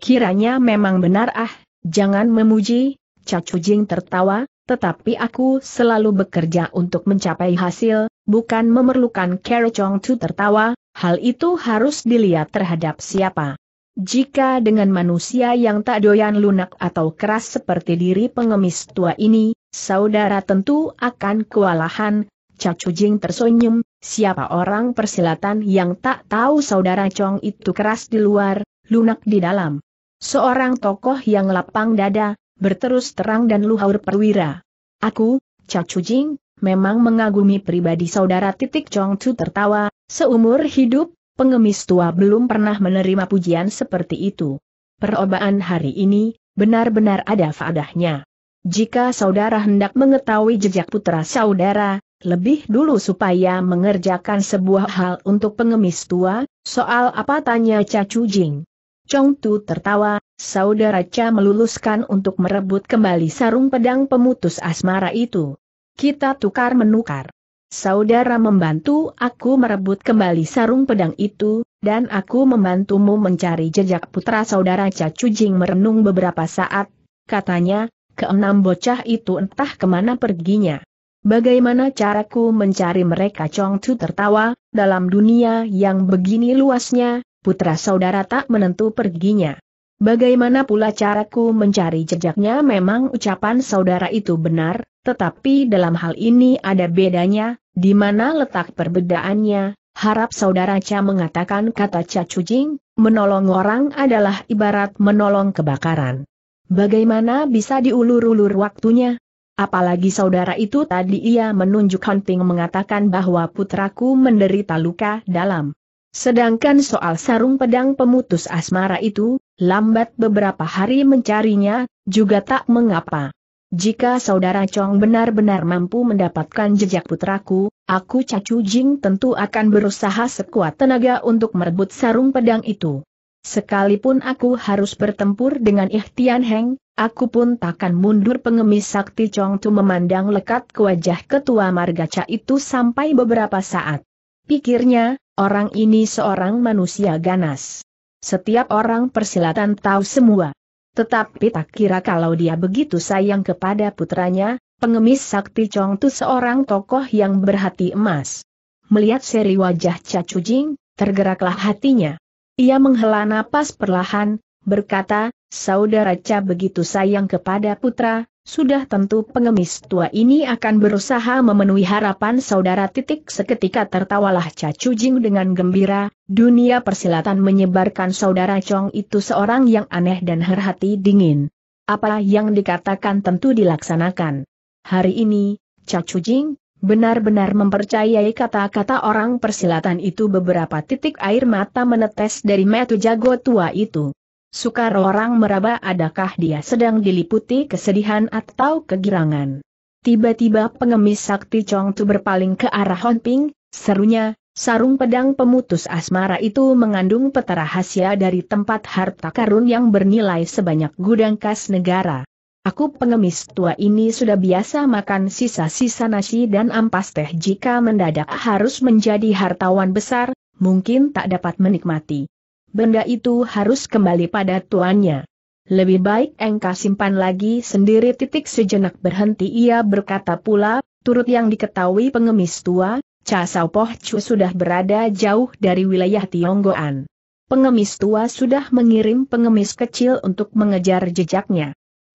Kiranya memang benar ah, jangan memuji, Cacu Jing tertawa, tetapi aku selalu bekerja untuk mencapai hasil, bukan memerlukan Chong Tu tertawa, hal itu harus dilihat terhadap siapa. Jika dengan manusia yang tak doyan lunak atau keras seperti diri pengemis tua ini, saudara tentu akan kewalahan, Cacu Jing tersenyum, siapa orang persilatan yang tak tahu saudara Chong itu keras di luar, lunak di dalam. Seorang tokoh yang lapang dada, berterus terang dan luhur perwira. Aku, Cacu Jing, memang mengagumi pribadi saudara titik Chong Chu tertawa, seumur hidup pengemis tua belum pernah menerima pujian seperti itu. Perobaan hari ini, benar-benar ada faedahnya. Jika saudara hendak mengetahui jejak putra saudara, lebih dulu supaya mengerjakan sebuah hal untuk pengemis tua, soal apa tanya Cha Jing. Chong Tu tertawa, saudara Cha meluluskan untuk merebut kembali sarung pedang pemutus asmara itu. Kita tukar menukar. Saudara membantu aku merebut kembali sarung pedang itu, dan aku membantumu mencari jejak putra saudara Cacu Jing merenung beberapa saat, katanya, keenam bocah itu entah kemana perginya. Bagaimana caraku mencari mereka Chong Chu tertawa, dalam dunia yang begini luasnya, putra saudara tak menentu perginya. Bagaimana pula caraku mencari jejaknya memang ucapan saudara itu benar, tetapi dalam hal ini ada bedanya, di mana letak perbedaannya, harap saudara Cha mengatakan kata Cha Cujing, menolong orang adalah ibarat menolong kebakaran. Bagaimana bisa diulur-ulur waktunya? Apalagi saudara itu tadi ia menunjuk Hunting mengatakan bahwa putraku menderita luka dalam. Sedangkan soal sarung pedang pemutus asmara itu, lambat beberapa hari mencarinya, juga tak mengapa. Jika saudara Chong benar-benar mampu mendapatkan jejak putraku, aku Cacu Jing tentu akan berusaha sekuat tenaga untuk merebut sarung pedang itu. Sekalipun aku harus bertempur dengan Ihtian Heng, aku pun takkan mundur pengemis sakti Chong Tu memandang lekat ke wajah ketua Margaca itu sampai beberapa saat. Pikirnya, orang ini seorang manusia ganas. Setiap orang persilatan tahu semua. Tetapi tak kira kalau dia begitu sayang kepada putranya, pengemis sakti Chong Tu seorang tokoh yang berhati emas. Melihat seri wajah Cacu Jing, tergeraklah hatinya. Ia menghela napas perlahan, berkata, Saudara Cha begitu sayang kepada putra, sudah tentu pengemis tua ini akan berusaha memenuhi harapan saudara titik seketika tertawalah Cacu Jing dengan gembira, dunia persilatan menyebarkan saudara Chong itu seorang yang aneh dan herhati dingin. Apa yang dikatakan tentu dilaksanakan. Hari ini, Cacu Jing, benar-benar mempercayai kata-kata orang persilatan itu beberapa titik air mata menetes dari metu jago tua itu sukar orang meraba adakah dia sedang diliputi kesedihan atau kegirangan. Tiba-tiba pengemis sakti Chong Tu berpaling ke arah Honping, serunya, sarung pedang pemutus asmara itu mengandung peta rahasia dari tempat harta karun yang bernilai sebanyak gudang kas negara. Aku pengemis tua ini sudah biasa makan sisa-sisa nasi dan ampas teh jika mendadak harus menjadi hartawan besar, mungkin tak dapat menikmati benda itu harus kembali pada tuannya. Lebih baik engkau simpan lagi sendiri titik sejenak berhenti ia berkata pula, turut yang diketahui pengemis tua, Cha Sao Poh Chu sudah berada jauh dari wilayah Tionggoan. Pengemis tua sudah mengirim pengemis kecil untuk mengejar jejaknya.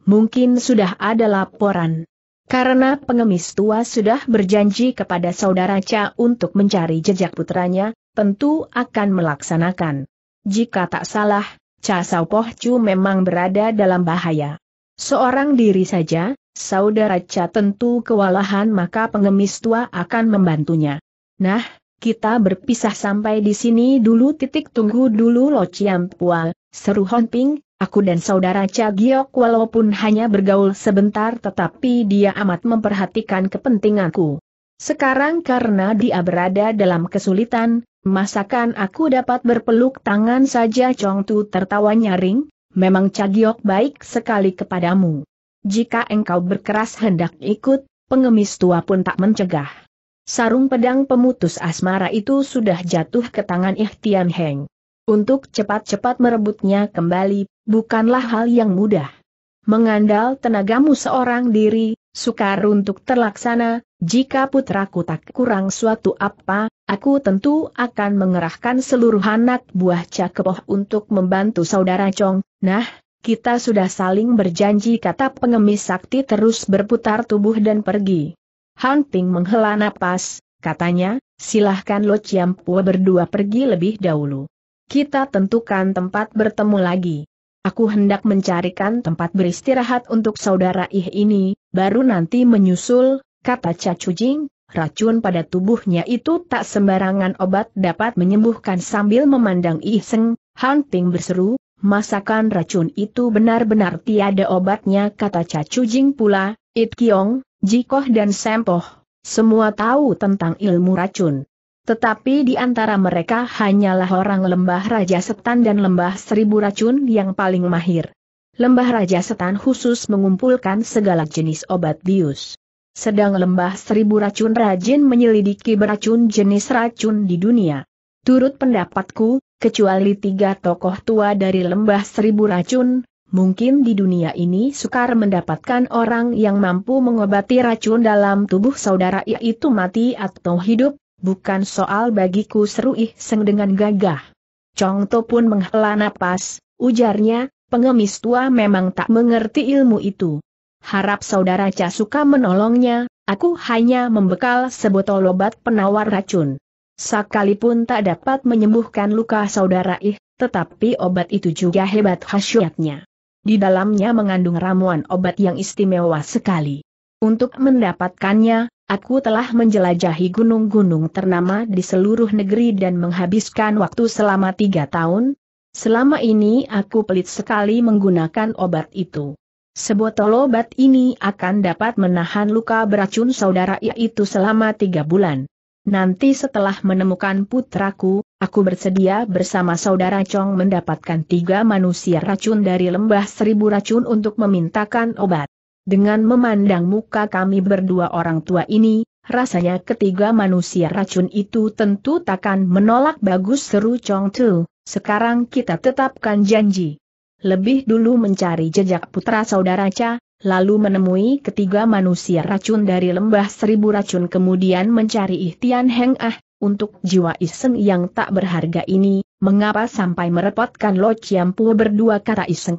Mungkin sudah ada laporan. Karena pengemis tua sudah berjanji kepada saudara Cha untuk mencari jejak putranya, tentu akan melaksanakan. Jika tak salah, Cha Sao Poh Chu memang berada dalam bahaya. Seorang diri saja, saudara Cha tentu kewalahan maka pengemis tua akan membantunya. Nah, kita berpisah sampai di sini dulu titik tunggu dulu Lo Chiam Pual, seru Hon Ping, aku dan saudara Cha Giok walaupun hanya bergaul sebentar tetapi dia amat memperhatikan kepentinganku. Sekarang karena dia berada dalam kesulitan, Masakan aku dapat berpeluk tangan saja Chong Tu tertawa nyaring, memang Cagiok baik sekali kepadamu. Jika engkau berkeras hendak ikut, pengemis tua pun tak mencegah. Sarung pedang pemutus asmara itu sudah jatuh ke tangan Ihtian Heng. Untuk cepat-cepat merebutnya kembali, bukanlah hal yang mudah. Mengandalkan tenagamu seorang diri, sukar untuk terlaksana, jika putraku tak kurang suatu apa, aku tentu akan mengerahkan seluruh anak buah Cakepoh untuk membantu saudara Chong. Nah, kita sudah saling berjanji kata pengemis sakti terus berputar tubuh dan pergi. Hunting menghela napas, katanya, silahkan Lo Chiam Pua berdua pergi lebih dahulu. Kita tentukan tempat bertemu lagi. Aku hendak mencarikan tempat beristirahat untuk saudara Ih ini, baru nanti menyusul, kata Cacu Jing, racun pada tubuhnya itu tak sembarangan obat dapat menyembuhkan sambil memandang Ih Seng, Han Ping berseru, masakan racun itu benar-benar tiada obatnya kata Cacu Jing pula, It Kiong, Jikoh dan Sempoh, semua tahu tentang ilmu racun. Tetapi di antara mereka hanyalah orang lembah Raja Setan dan lembah Seribu Racun yang paling mahir. Lembah Raja Setan khusus mengumpulkan segala jenis obat bius. Sedang lembah Seribu Racun rajin menyelidiki beracun jenis racun di dunia. Turut pendapatku, kecuali tiga tokoh tua dari lembah Seribu Racun, mungkin di dunia ini sukar mendapatkan orang yang mampu mengobati racun dalam tubuh saudara yaitu mati atau hidup, bukan soal bagiku seru ih seng dengan gagah. Chong To pun menghela napas, ujarnya, pengemis tua memang tak mengerti ilmu itu. Harap saudara Casuka menolongnya, aku hanya membekal sebotol obat penawar racun. Sekalipun tak dapat menyembuhkan luka saudara ih, tetapi obat itu juga hebat khasiatnya. Di dalamnya mengandung ramuan obat yang istimewa sekali. Untuk mendapatkannya, Aku telah menjelajahi gunung-gunung ternama di seluruh negeri dan menghabiskan waktu selama tiga tahun. Selama ini aku pelit sekali menggunakan obat itu. Sebotol obat ini akan dapat menahan luka beracun saudara yaitu itu selama tiga bulan. Nanti setelah menemukan putraku, aku bersedia bersama saudara Chong mendapatkan tiga manusia racun dari lembah seribu racun untuk memintakan obat. Dengan memandang muka kami berdua orang tua ini, rasanya ketiga manusia racun itu tentu takkan menolak bagus seru Chong Tu. Sekarang kita tetapkan janji. Lebih dulu mencari jejak putra saudara Cha, lalu menemui ketiga manusia racun dari lembah seribu racun kemudian mencari ihtian Heng Ah, untuk jiwa Iseng yang tak berharga ini, mengapa sampai merepotkan Lo Chiampu berdua kata Iseng.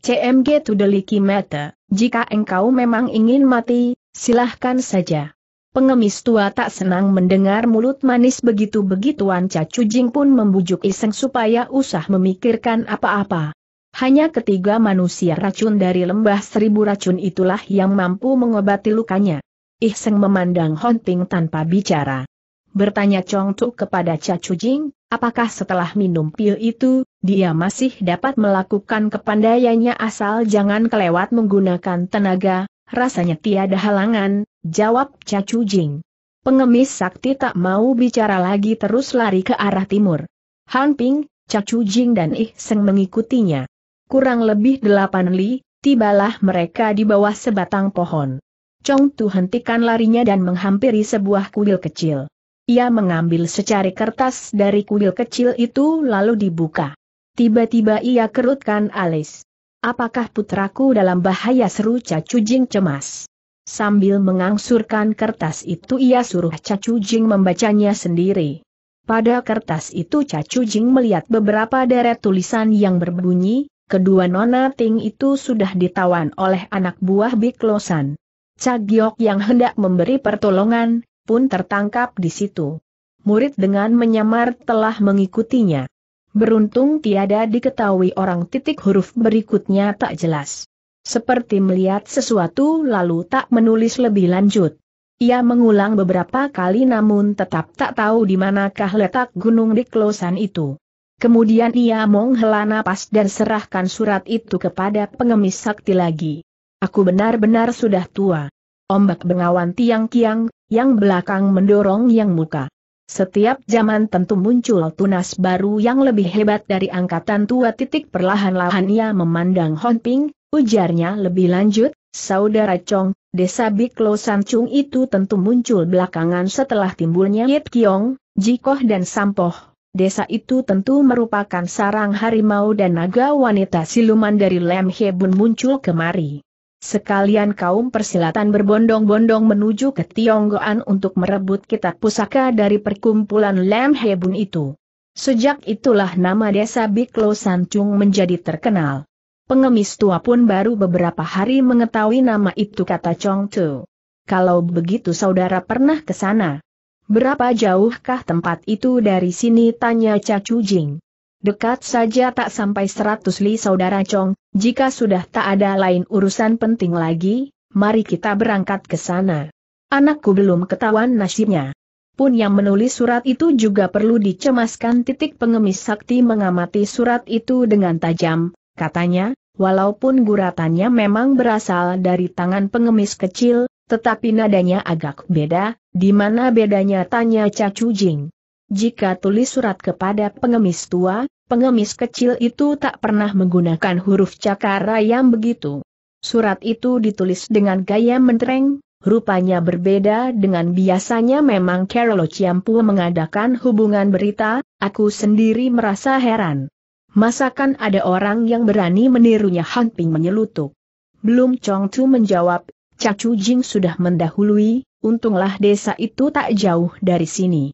CMG Tudeliki Mata, jika engkau memang ingin mati, silahkan saja. Pengemis tua tak senang mendengar mulut manis begitu-begituan Cacu Jing pun membujuk iseng supaya usah memikirkan apa-apa. Hanya ketiga manusia racun dari lembah seribu racun itulah yang mampu mengobati lukanya. Iseng memandang Honting tanpa bicara. Bertanya Chong Tu kepada Cacu Jing, Apakah setelah minum pil itu, dia masih dapat melakukan kepandaiannya asal jangan kelewat menggunakan tenaga, rasanya tiada halangan, jawab Cacu Jing. Pengemis sakti tak mau bicara lagi terus lari ke arah timur. Han Ping, Cacu Jing dan Ih Seng mengikutinya. Kurang lebih delapan li, tibalah mereka di bawah sebatang pohon. Chong Tu hentikan larinya dan menghampiri sebuah kuil kecil. Ia mengambil secari kertas dari kuil kecil itu lalu dibuka. Tiba-tiba ia kerutkan alis. Apakah putraku dalam bahaya seru Cacu Jing cemas? Sambil mengangsurkan kertas itu ia suruh Cacu Jing membacanya sendiri. Pada kertas itu Cacu Jing melihat beberapa deret tulisan yang berbunyi, kedua nona Ting itu sudah ditawan oleh anak buah Biklosan. Cagiok yang hendak memberi pertolongan, pun tertangkap di situ. Murid dengan menyamar telah mengikutinya. Beruntung tiada diketahui orang titik huruf berikutnya tak jelas. Seperti melihat sesuatu lalu tak menulis lebih lanjut. Ia mengulang beberapa kali namun tetap tak tahu di manakah letak gunung di Klosan itu. Kemudian ia menghela napas dan serahkan surat itu kepada pengemis sakti lagi. Aku benar-benar sudah tua. Ombak bengawan tiang-kiang, yang belakang mendorong yang muka. Setiap zaman tentu muncul tunas baru yang lebih hebat dari angkatan tua titik perlahan-lahan ia memandang Honping, ujarnya lebih lanjut, Saudara Chong, desa Biklo Sancung itu tentu muncul belakangan setelah timbulnya Yit Kiong, Jikoh dan Sampoh. Desa itu tentu merupakan sarang harimau dan naga wanita siluman dari Lem Hebun muncul kemari. Sekalian kaum persilatan berbondong-bondong menuju ke Tionggoan untuk merebut kitab pusaka dari perkumpulan Lam Hebun itu. Sejak itulah nama desa Biklo Sancung menjadi terkenal. Pengemis tua pun baru beberapa hari mengetahui nama itu kata Chong Tu. Kalau begitu saudara pernah ke sana. Berapa jauhkah tempat itu dari sini tanya Cacu Jing. Dekat saja tak sampai seratus li saudara Chong, jika sudah tak ada lain urusan penting lagi, mari kita berangkat ke sana. Anakku belum ketahuan nasibnya. Pun yang menulis surat itu juga perlu dicemaskan titik pengemis sakti mengamati surat itu dengan tajam, katanya, walaupun guratannya memang berasal dari tangan pengemis kecil, tetapi nadanya agak beda, di mana bedanya tanya Cacu Jing. Jika tulis surat kepada pengemis tua, pengemis kecil itu tak pernah menggunakan huruf cakara yang begitu. Surat itu ditulis dengan gaya mentereng, rupanya berbeda dengan biasanya memang Carolo Ciampu mengadakan hubungan berita, aku sendiri merasa heran. Masakan ada orang yang berani menirunya Han Ping menyelutup. Belum Chong Tu menjawab, Cacu Jing sudah mendahului, untunglah desa itu tak jauh dari sini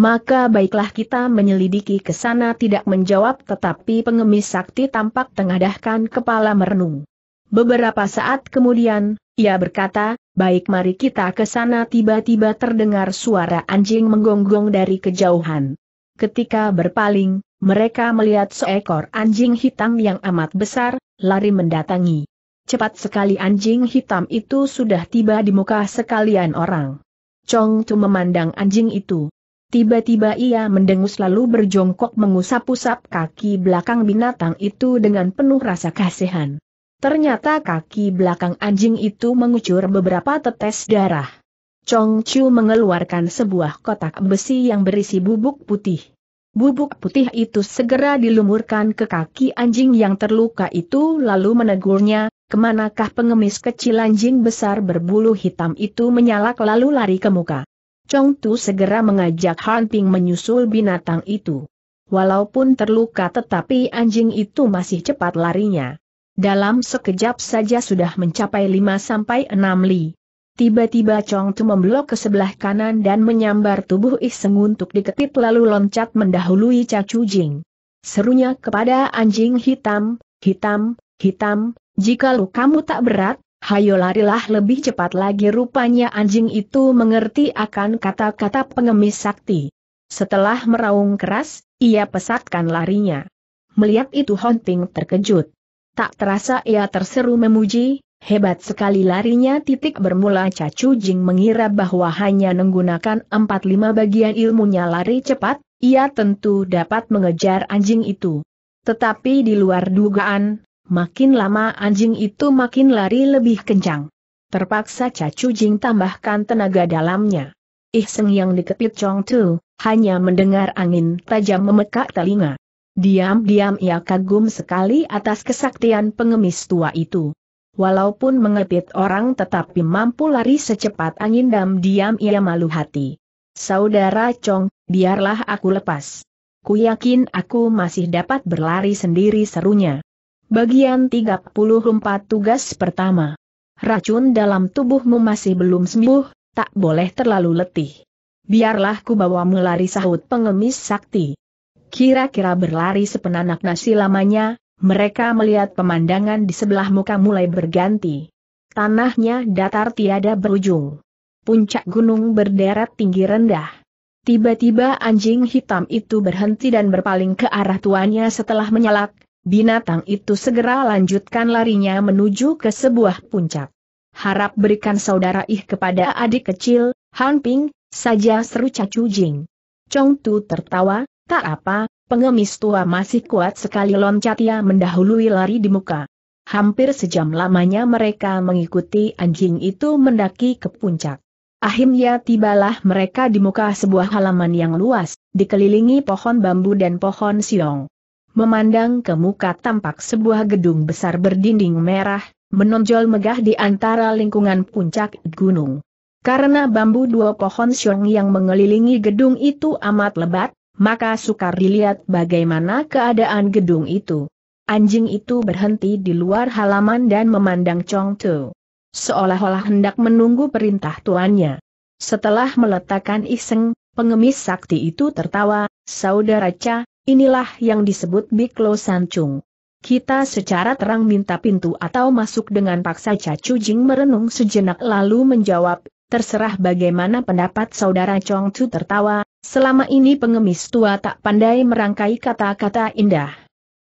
maka baiklah kita menyelidiki ke sana tidak menjawab tetapi pengemis sakti tampak tengadahkan kepala merenung. Beberapa saat kemudian, ia berkata, baik mari kita ke sana tiba-tiba terdengar suara anjing menggonggong dari kejauhan. Ketika berpaling, mereka melihat seekor anjing hitam yang amat besar, lari mendatangi. Cepat sekali anjing hitam itu sudah tiba di muka sekalian orang. Chong Tu memandang anjing itu, Tiba-tiba ia mendengus lalu berjongkok mengusap-usap kaki belakang binatang itu dengan penuh rasa kasihan. Ternyata kaki belakang anjing itu mengucur beberapa tetes darah. Chong Chu mengeluarkan sebuah kotak besi yang berisi bubuk putih. Bubuk putih itu segera dilumurkan ke kaki anjing yang terluka itu lalu menegurnya, kemanakah pengemis kecil anjing besar berbulu hitam itu menyalak lalu lari ke muka. Chong Tu segera mengajak Han Ping menyusul binatang itu. Walaupun terluka tetapi anjing itu masih cepat larinya. Dalam sekejap saja sudah mencapai 5-6 li. Tiba-tiba Chong Tu memblok ke sebelah kanan dan menyambar tubuh Iseng untuk diketip lalu loncat mendahului Cacu Jing. Serunya kepada anjing hitam, hitam, hitam, jika kamu tak berat, Hayo larilah lebih cepat lagi rupanya anjing itu mengerti akan kata-kata pengemis sakti. Setelah meraung keras, ia pesatkan larinya. Melihat itu hunting terkejut. Tak terasa ia terseru memuji, hebat sekali larinya titik bermula Cacu Jing mengira bahwa hanya menggunakan 45 bagian ilmunya lari cepat, ia tentu dapat mengejar anjing itu. Tetapi di luar dugaan, Makin lama anjing itu makin lari lebih kencang. Terpaksa Cacu Jing tambahkan tenaga dalamnya. Ihseng yang dikepit Chong Tu, hanya mendengar angin tajam memekak telinga. Diam-diam ia kagum sekali atas kesaktian pengemis tua itu. Walaupun mengepit orang tetapi mampu lari secepat angin dan diam ia malu hati. Saudara Chong, biarlah aku lepas. Ku yakin aku masih dapat berlari sendiri serunya. Bagian 34 Tugas Pertama Racun dalam tubuhmu masih belum sembuh, tak boleh terlalu letih. Biarlah ku bawamu lari sahut pengemis sakti. Kira-kira berlari sepenanak nasi lamanya, mereka melihat pemandangan di sebelah muka mulai berganti. Tanahnya datar tiada berujung. Puncak gunung berderet tinggi rendah. Tiba-tiba anjing hitam itu berhenti dan berpaling ke arah tuannya setelah menyalak, Binatang itu segera lanjutkan larinya menuju ke sebuah puncak. Harap berikan saudara ih kepada adik kecil, Han Ping, saja seru Cacu Jing. Chong Tu tertawa, tak apa, pengemis tua masih kuat sekali loncat ia mendahului lari di muka. Hampir sejam lamanya mereka mengikuti anjing itu mendaki ke puncak. Akhirnya tibalah mereka di muka sebuah halaman yang luas, dikelilingi pohon bambu dan pohon siong. Memandang ke muka tampak sebuah gedung besar berdinding merah, menonjol megah di antara lingkungan puncak gunung. Karena bambu dua pohon siung yang mengelilingi gedung itu amat lebat, maka sukar dilihat bagaimana keadaan gedung itu. Anjing itu berhenti di luar halaman dan memandang Chong Tu. Seolah-olah hendak menunggu perintah tuannya. Setelah meletakkan iseng, pengemis sakti itu tertawa, Saudara Cha, Inilah yang disebut Biklo Sancung. Kita secara terang minta pintu atau masuk dengan paksa Cacu Jing merenung sejenak lalu menjawab, terserah bagaimana pendapat saudara Chong Chu tertawa, selama ini pengemis tua tak pandai merangkai kata-kata indah.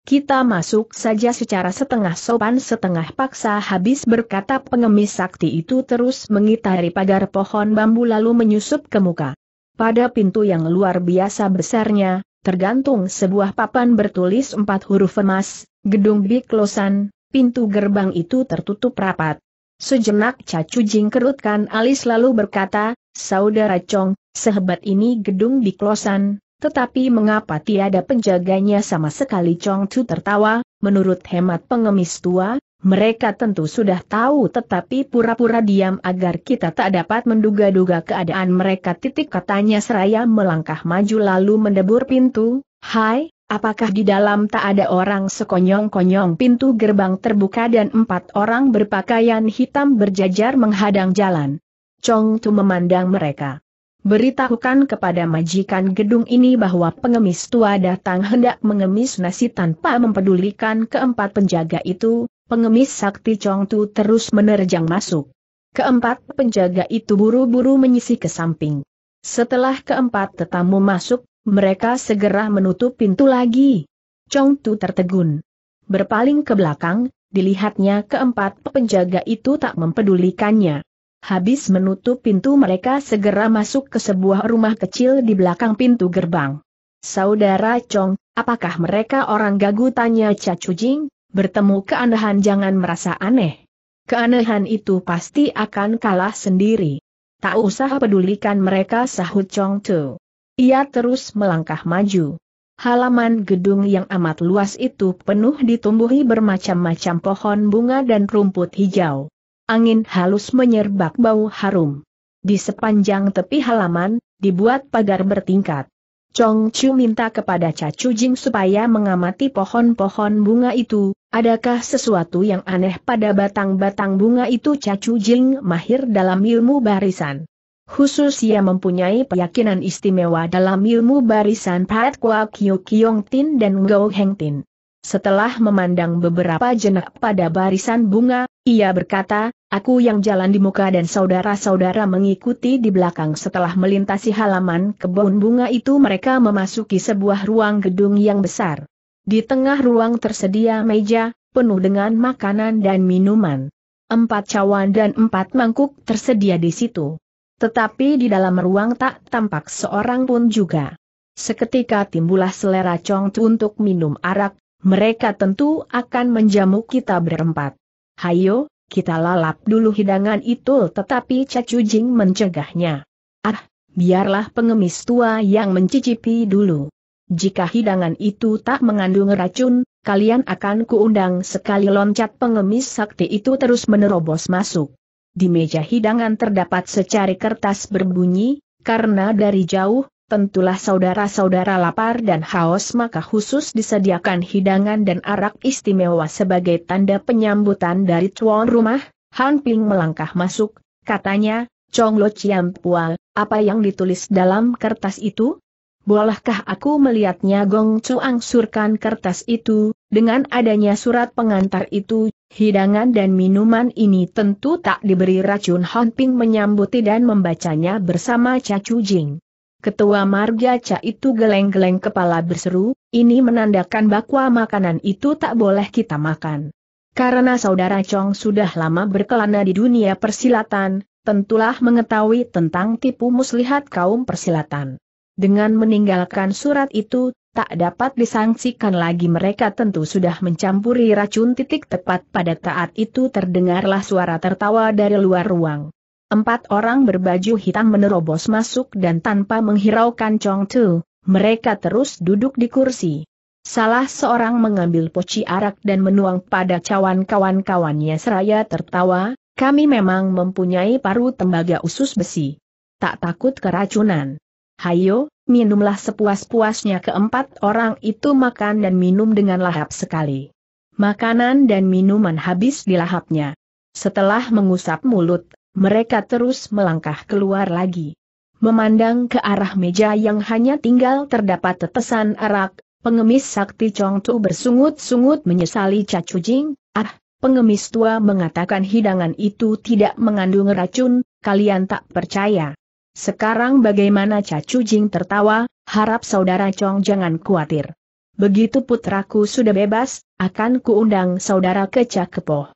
Kita masuk saja secara setengah sopan setengah paksa habis berkata pengemis sakti itu terus mengitari pagar pohon bambu lalu menyusup ke muka. Pada pintu yang luar biasa besarnya, tergantung sebuah papan bertulis empat huruf emas, gedung biklosan, pintu gerbang itu tertutup rapat. Sejenak Cacu Jing kerutkan alis lalu berkata, Saudara Chong, sehebat ini gedung biklosan, tetapi mengapa tiada penjaganya sama sekali Chong Chu tertawa, Menurut hemat pengemis tua, mereka tentu sudah tahu tetapi pura-pura diam agar kita tak dapat menduga-duga keadaan mereka titik katanya seraya melangkah maju lalu mendebur pintu, Hai, apakah di dalam tak ada orang sekonyong-konyong pintu gerbang terbuka dan empat orang berpakaian hitam berjajar menghadang jalan. Chong Tu memandang mereka. Beritahukan kepada majikan gedung ini bahwa pengemis tua datang hendak mengemis nasi tanpa mempedulikan keempat penjaga itu, pengemis sakti Chongtu terus menerjang masuk. Keempat penjaga itu buru-buru menyisih ke samping. Setelah keempat tetamu masuk, mereka segera menutup pintu lagi. Chongtu tertegun. Berpaling ke belakang, dilihatnya keempat penjaga itu tak mempedulikannya. Habis menutup pintu mereka segera masuk ke sebuah rumah kecil di belakang pintu gerbang. Saudara Chong, apakah mereka orang gagu tanya Cacu Jing, bertemu keanehan jangan merasa aneh. Keanehan itu pasti akan kalah sendiri. Tak usah pedulikan mereka sahut Chong Tu. Ia terus melangkah maju. Halaman gedung yang amat luas itu penuh ditumbuhi bermacam-macam pohon bunga dan rumput hijau angin halus menyerbak bau harum. Di sepanjang tepi halaman, dibuat pagar bertingkat. Chong Chu minta kepada Chu Jing supaya mengamati pohon-pohon bunga itu, adakah sesuatu yang aneh pada batang-batang bunga itu Chu Jing mahir dalam ilmu barisan. Khusus ia mempunyai keyakinan istimewa dalam ilmu barisan Pat Kwa Kyo Kyong Tin dan Gao Heng Tin. Setelah memandang beberapa jenak pada barisan bunga, ia berkata, aku yang jalan di muka dan saudara-saudara mengikuti di belakang setelah melintasi halaman kebun bunga itu mereka memasuki sebuah ruang gedung yang besar. Di tengah ruang tersedia meja, penuh dengan makanan dan minuman. Empat cawan dan empat mangkuk tersedia di situ. Tetapi di dalam ruang tak tampak seorang pun juga. Seketika timbullah selera Chong Tu untuk minum arak, mereka tentu akan menjamu kita berempat. Hayo, kita lalap dulu hidangan itu tetapi Cacu Jing mencegahnya. Ah, biarlah pengemis tua yang mencicipi dulu. Jika hidangan itu tak mengandung racun, kalian akan kuundang sekali loncat pengemis sakti itu terus menerobos masuk. Di meja hidangan terdapat secari kertas berbunyi, karena dari jauh, tentulah saudara-saudara lapar dan haus maka khusus disediakan hidangan dan arak istimewa sebagai tanda penyambutan dari tuan rumah, Han Ping melangkah masuk, katanya, Chong Lo Chiam Pual, apa yang ditulis dalam kertas itu? Bolehkah aku melihatnya Gong Chu angsurkan kertas itu, dengan adanya surat pengantar itu, hidangan dan minuman ini tentu tak diberi racun Han Ping menyambuti dan membacanya bersama Cacu Jing. Ketua Marga Ca itu geleng-geleng kepala berseru, ini menandakan bakwa makanan itu tak boleh kita makan. Karena saudara Chong sudah lama berkelana di dunia persilatan, tentulah mengetahui tentang tipu muslihat kaum persilatan. Dengan meninggalkan surat itu, tak dapat disangsikan lagi mereka tentu sudah mencampuri racun titik tepat pada taat itu terdengarlah suara tertawa dari luar ruang. Empat orang berbaju hitam menerobos masuk dan tanpa menghiraukan Chong Tu, mereka terus duduk di kursi. Salah seorang mengambil poci arak dan menuang pada cawan kawan-kawannya seraya tertawa, kami memang mempunyai paru tembaga usus besi. Tak takut keracunan. Hayo, minumlah sepuas-puasnya keempat orang itu makan dan minum dengan lahap sekali. Makanan dan minuman habis dilahapnya. Setelah mengusap mulut, mereka terus melangkah keluar lagi. Memandang ke arah meja yang hanya tinggal terdapat tetesan arak, pengemis sakti Tu bersungut-sungut menyesali cacujing, ah, pengemis tua mengatakan hidangan itu tidak mengandung racun, kalian tak percaya. Sekarang bagaimana cacujing tertawa, harap saudara Chong jangan khawatir. Begitu putraku sudah bebas, akan kuundang saudara ke Cakepoh.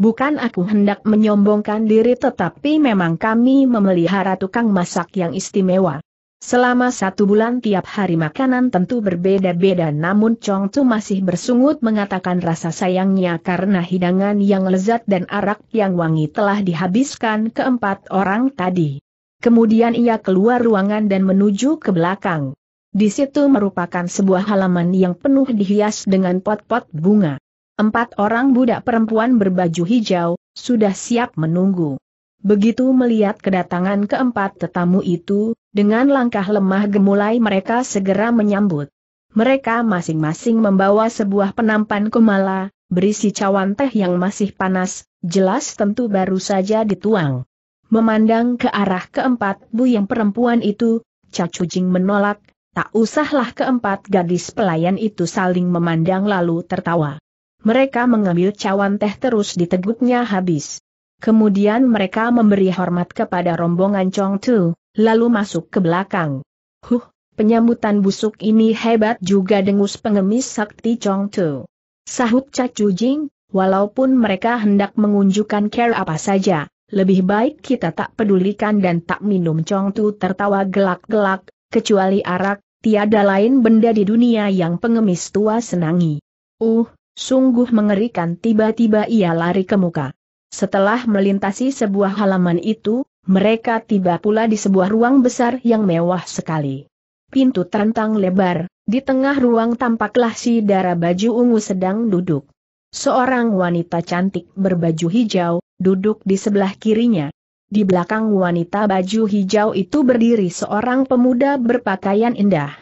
Bukan aku hendak menyombongkan diri tetapi memang kami memelihara tukang masak yang istimewa. Selama satu bulan tiap hari makanan tentu berbeda-beda namun Chong Tu masih bersungut mengatakan rasa sayangnya karena hidangan yang lezat dan arak yang wangi telah dihabiskan keempat orang tadi. Kemudian ia keluar ruangan dan menuju ke belakang. Di situ merupakan sebuah halaman yang penuh dihias dengan pot-pot bunga. Empat orang budak perempuan berbaju hijau, sudah siap menunggu. Begitu melihat kedatangan keempat tetamu itu, dengan langkah lemah gemulai mereka segera menyambut. Mereka masing-masing membawa sebuah penampan kumala, berisi cawan teh yang masih panas, jelas tentu baru saja dituang. Memandang ke arah keempat bu yang perempuan itu, Cacu Jing menolak, tak usahlah keempat gadis pelayan itu saling memandang lalu tertawa mereka mengambil cawan teh terus diteguknya habis. Kemudian mereka memberi hormat kepada rombongan Chong Tu, lalu masuk ke belakang. Huh, penyambutan busuk ini hebat juga dengus pengemis sakti Chong Tu. Sahut Cacu Jing, walaupun mereka hendak mengunjukkan care apa saja, lebih baik kita tak pedulikan dan tak minum Chong Tu tertawa gelak-gelak, kecuali arak, tiada lain benda di dunia yang pengemis tua senangi. Uh, Sungguh mengerikan tiba-tiba ia lari ke muka. Setelah melintasi sebuah halaman itu, mereka tiba pula di sebuah ruang besar yang mewah sekali. Pintu terentang lebar, di tengah ruang tampaklah si darah baju ungu sedang duduk. Seorang wanita cantik berbaju hijau, duduk di sebelah kirinya. Di belakang wanita baju hijau itu berdiri seorang pemuda berpakaian indah.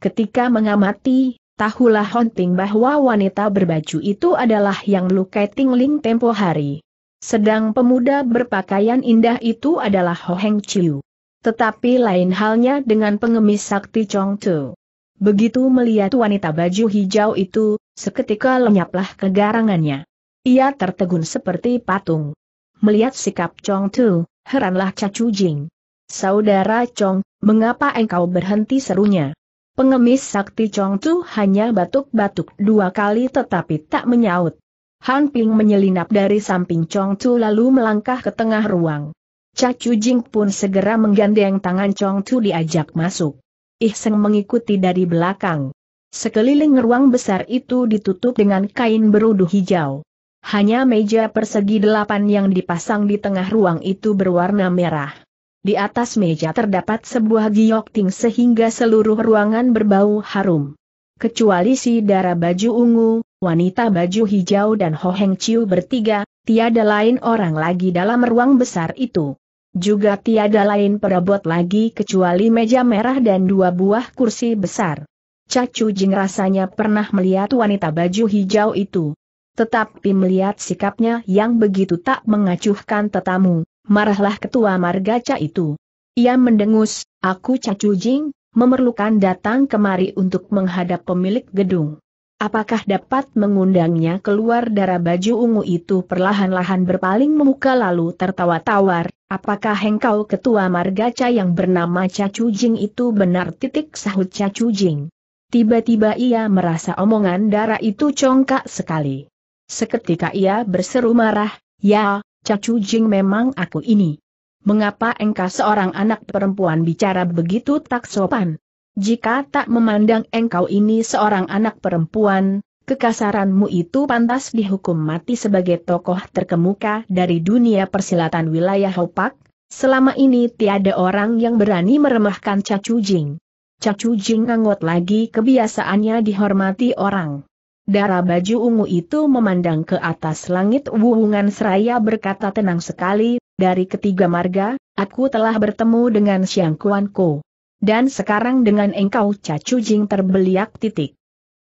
Ketika mengamati, tahulah Honting bahwa wanita berbaju itu adalah yang lukai Tingling tempo hari. Sedang pemuda berpakaian indah itu adalah Ho Heng Chiu. Tetapi lain halnya dengan pengemis sakti Chong Tu. Begitu melihat wanita baju hijau itu, seketika lenyaplah kegarangannya. Ia tertegun seperti patung. Melihat sikap Chong Tu, heranlah Cacu Jing. Saudara Chong, mengapa engkau berhenti serunya? Pengemis sakti Chong Tu hanya batuk-batuk dua kali tetapi tak menyaut. Han Ping menyelinap dari samping Chong Tu lalu melangkah ke tengah ruang. Chu Jing pun segera menggandeng tangan Chong Tu diajak masuk. Ihseng mengikuti dari belakang. Sekeliling ruang besar itu ditutup dengan kain berudu hijau. Hanya meja persegi delapan yang dipasang di tengah ruang itu berwarna merah. Di atas meja terdapat sebuah giok ting sehingga seluruh ruangan berbau harum. Kecuali si darah baju ungu, wanita baju hijau dan Ho Heng Chiu bertiga, tiada lain orang lagi dalam ruang besar itu. Juga tiada lain perabot lagi kecuali meja merah dan dua buah kursi besar. Cacu Jing rasanya pernah melihat wanita baju hijau itu. Tetapi melihat sikapnya yang begitu tak mengacuhkan tetamu, marahlah ketua Margaca itu. Ia mendengus, aku cacu jing, memerlukan datang kemari untuk menghadap pemilik gedung. Apakah dapat mengundangnya keluar darah baju ungu itu perlahan-lahan berpaling memuka lalu tertawa tawar, apakah engkau ketua margaca yang bernama Cacu Jing itu benar titik sahut Cacu Jing. Tiba-tiba ia merasa omongan darah itu congkak sekali. Seketika ia berseru marah, ya, Cacu Jing memang aku ini. Mengapa engkau seorang anak perempuan bicara begitu tak sopan? Jika tak memandang engkau ini seorang anak perempuan, kekasaranmu itu pantas dihukum mati sebagai tokoh terkemuka dari dunia persilatan wilayah Hopak, selama ini tiada orang yang berani meremehkan Cacu Jing. Cacu Jing ngangot lagi kebiasaannya dihormati orang. Darah baju ungu itu memandang ke atas langit wuwungan seraya berkata tenang sekali, dari ketiga marga, aku telah bertemu dengan Siang Kuan Ko. Dan sekarang dengan engkau Cacu Jing terbeliak titik.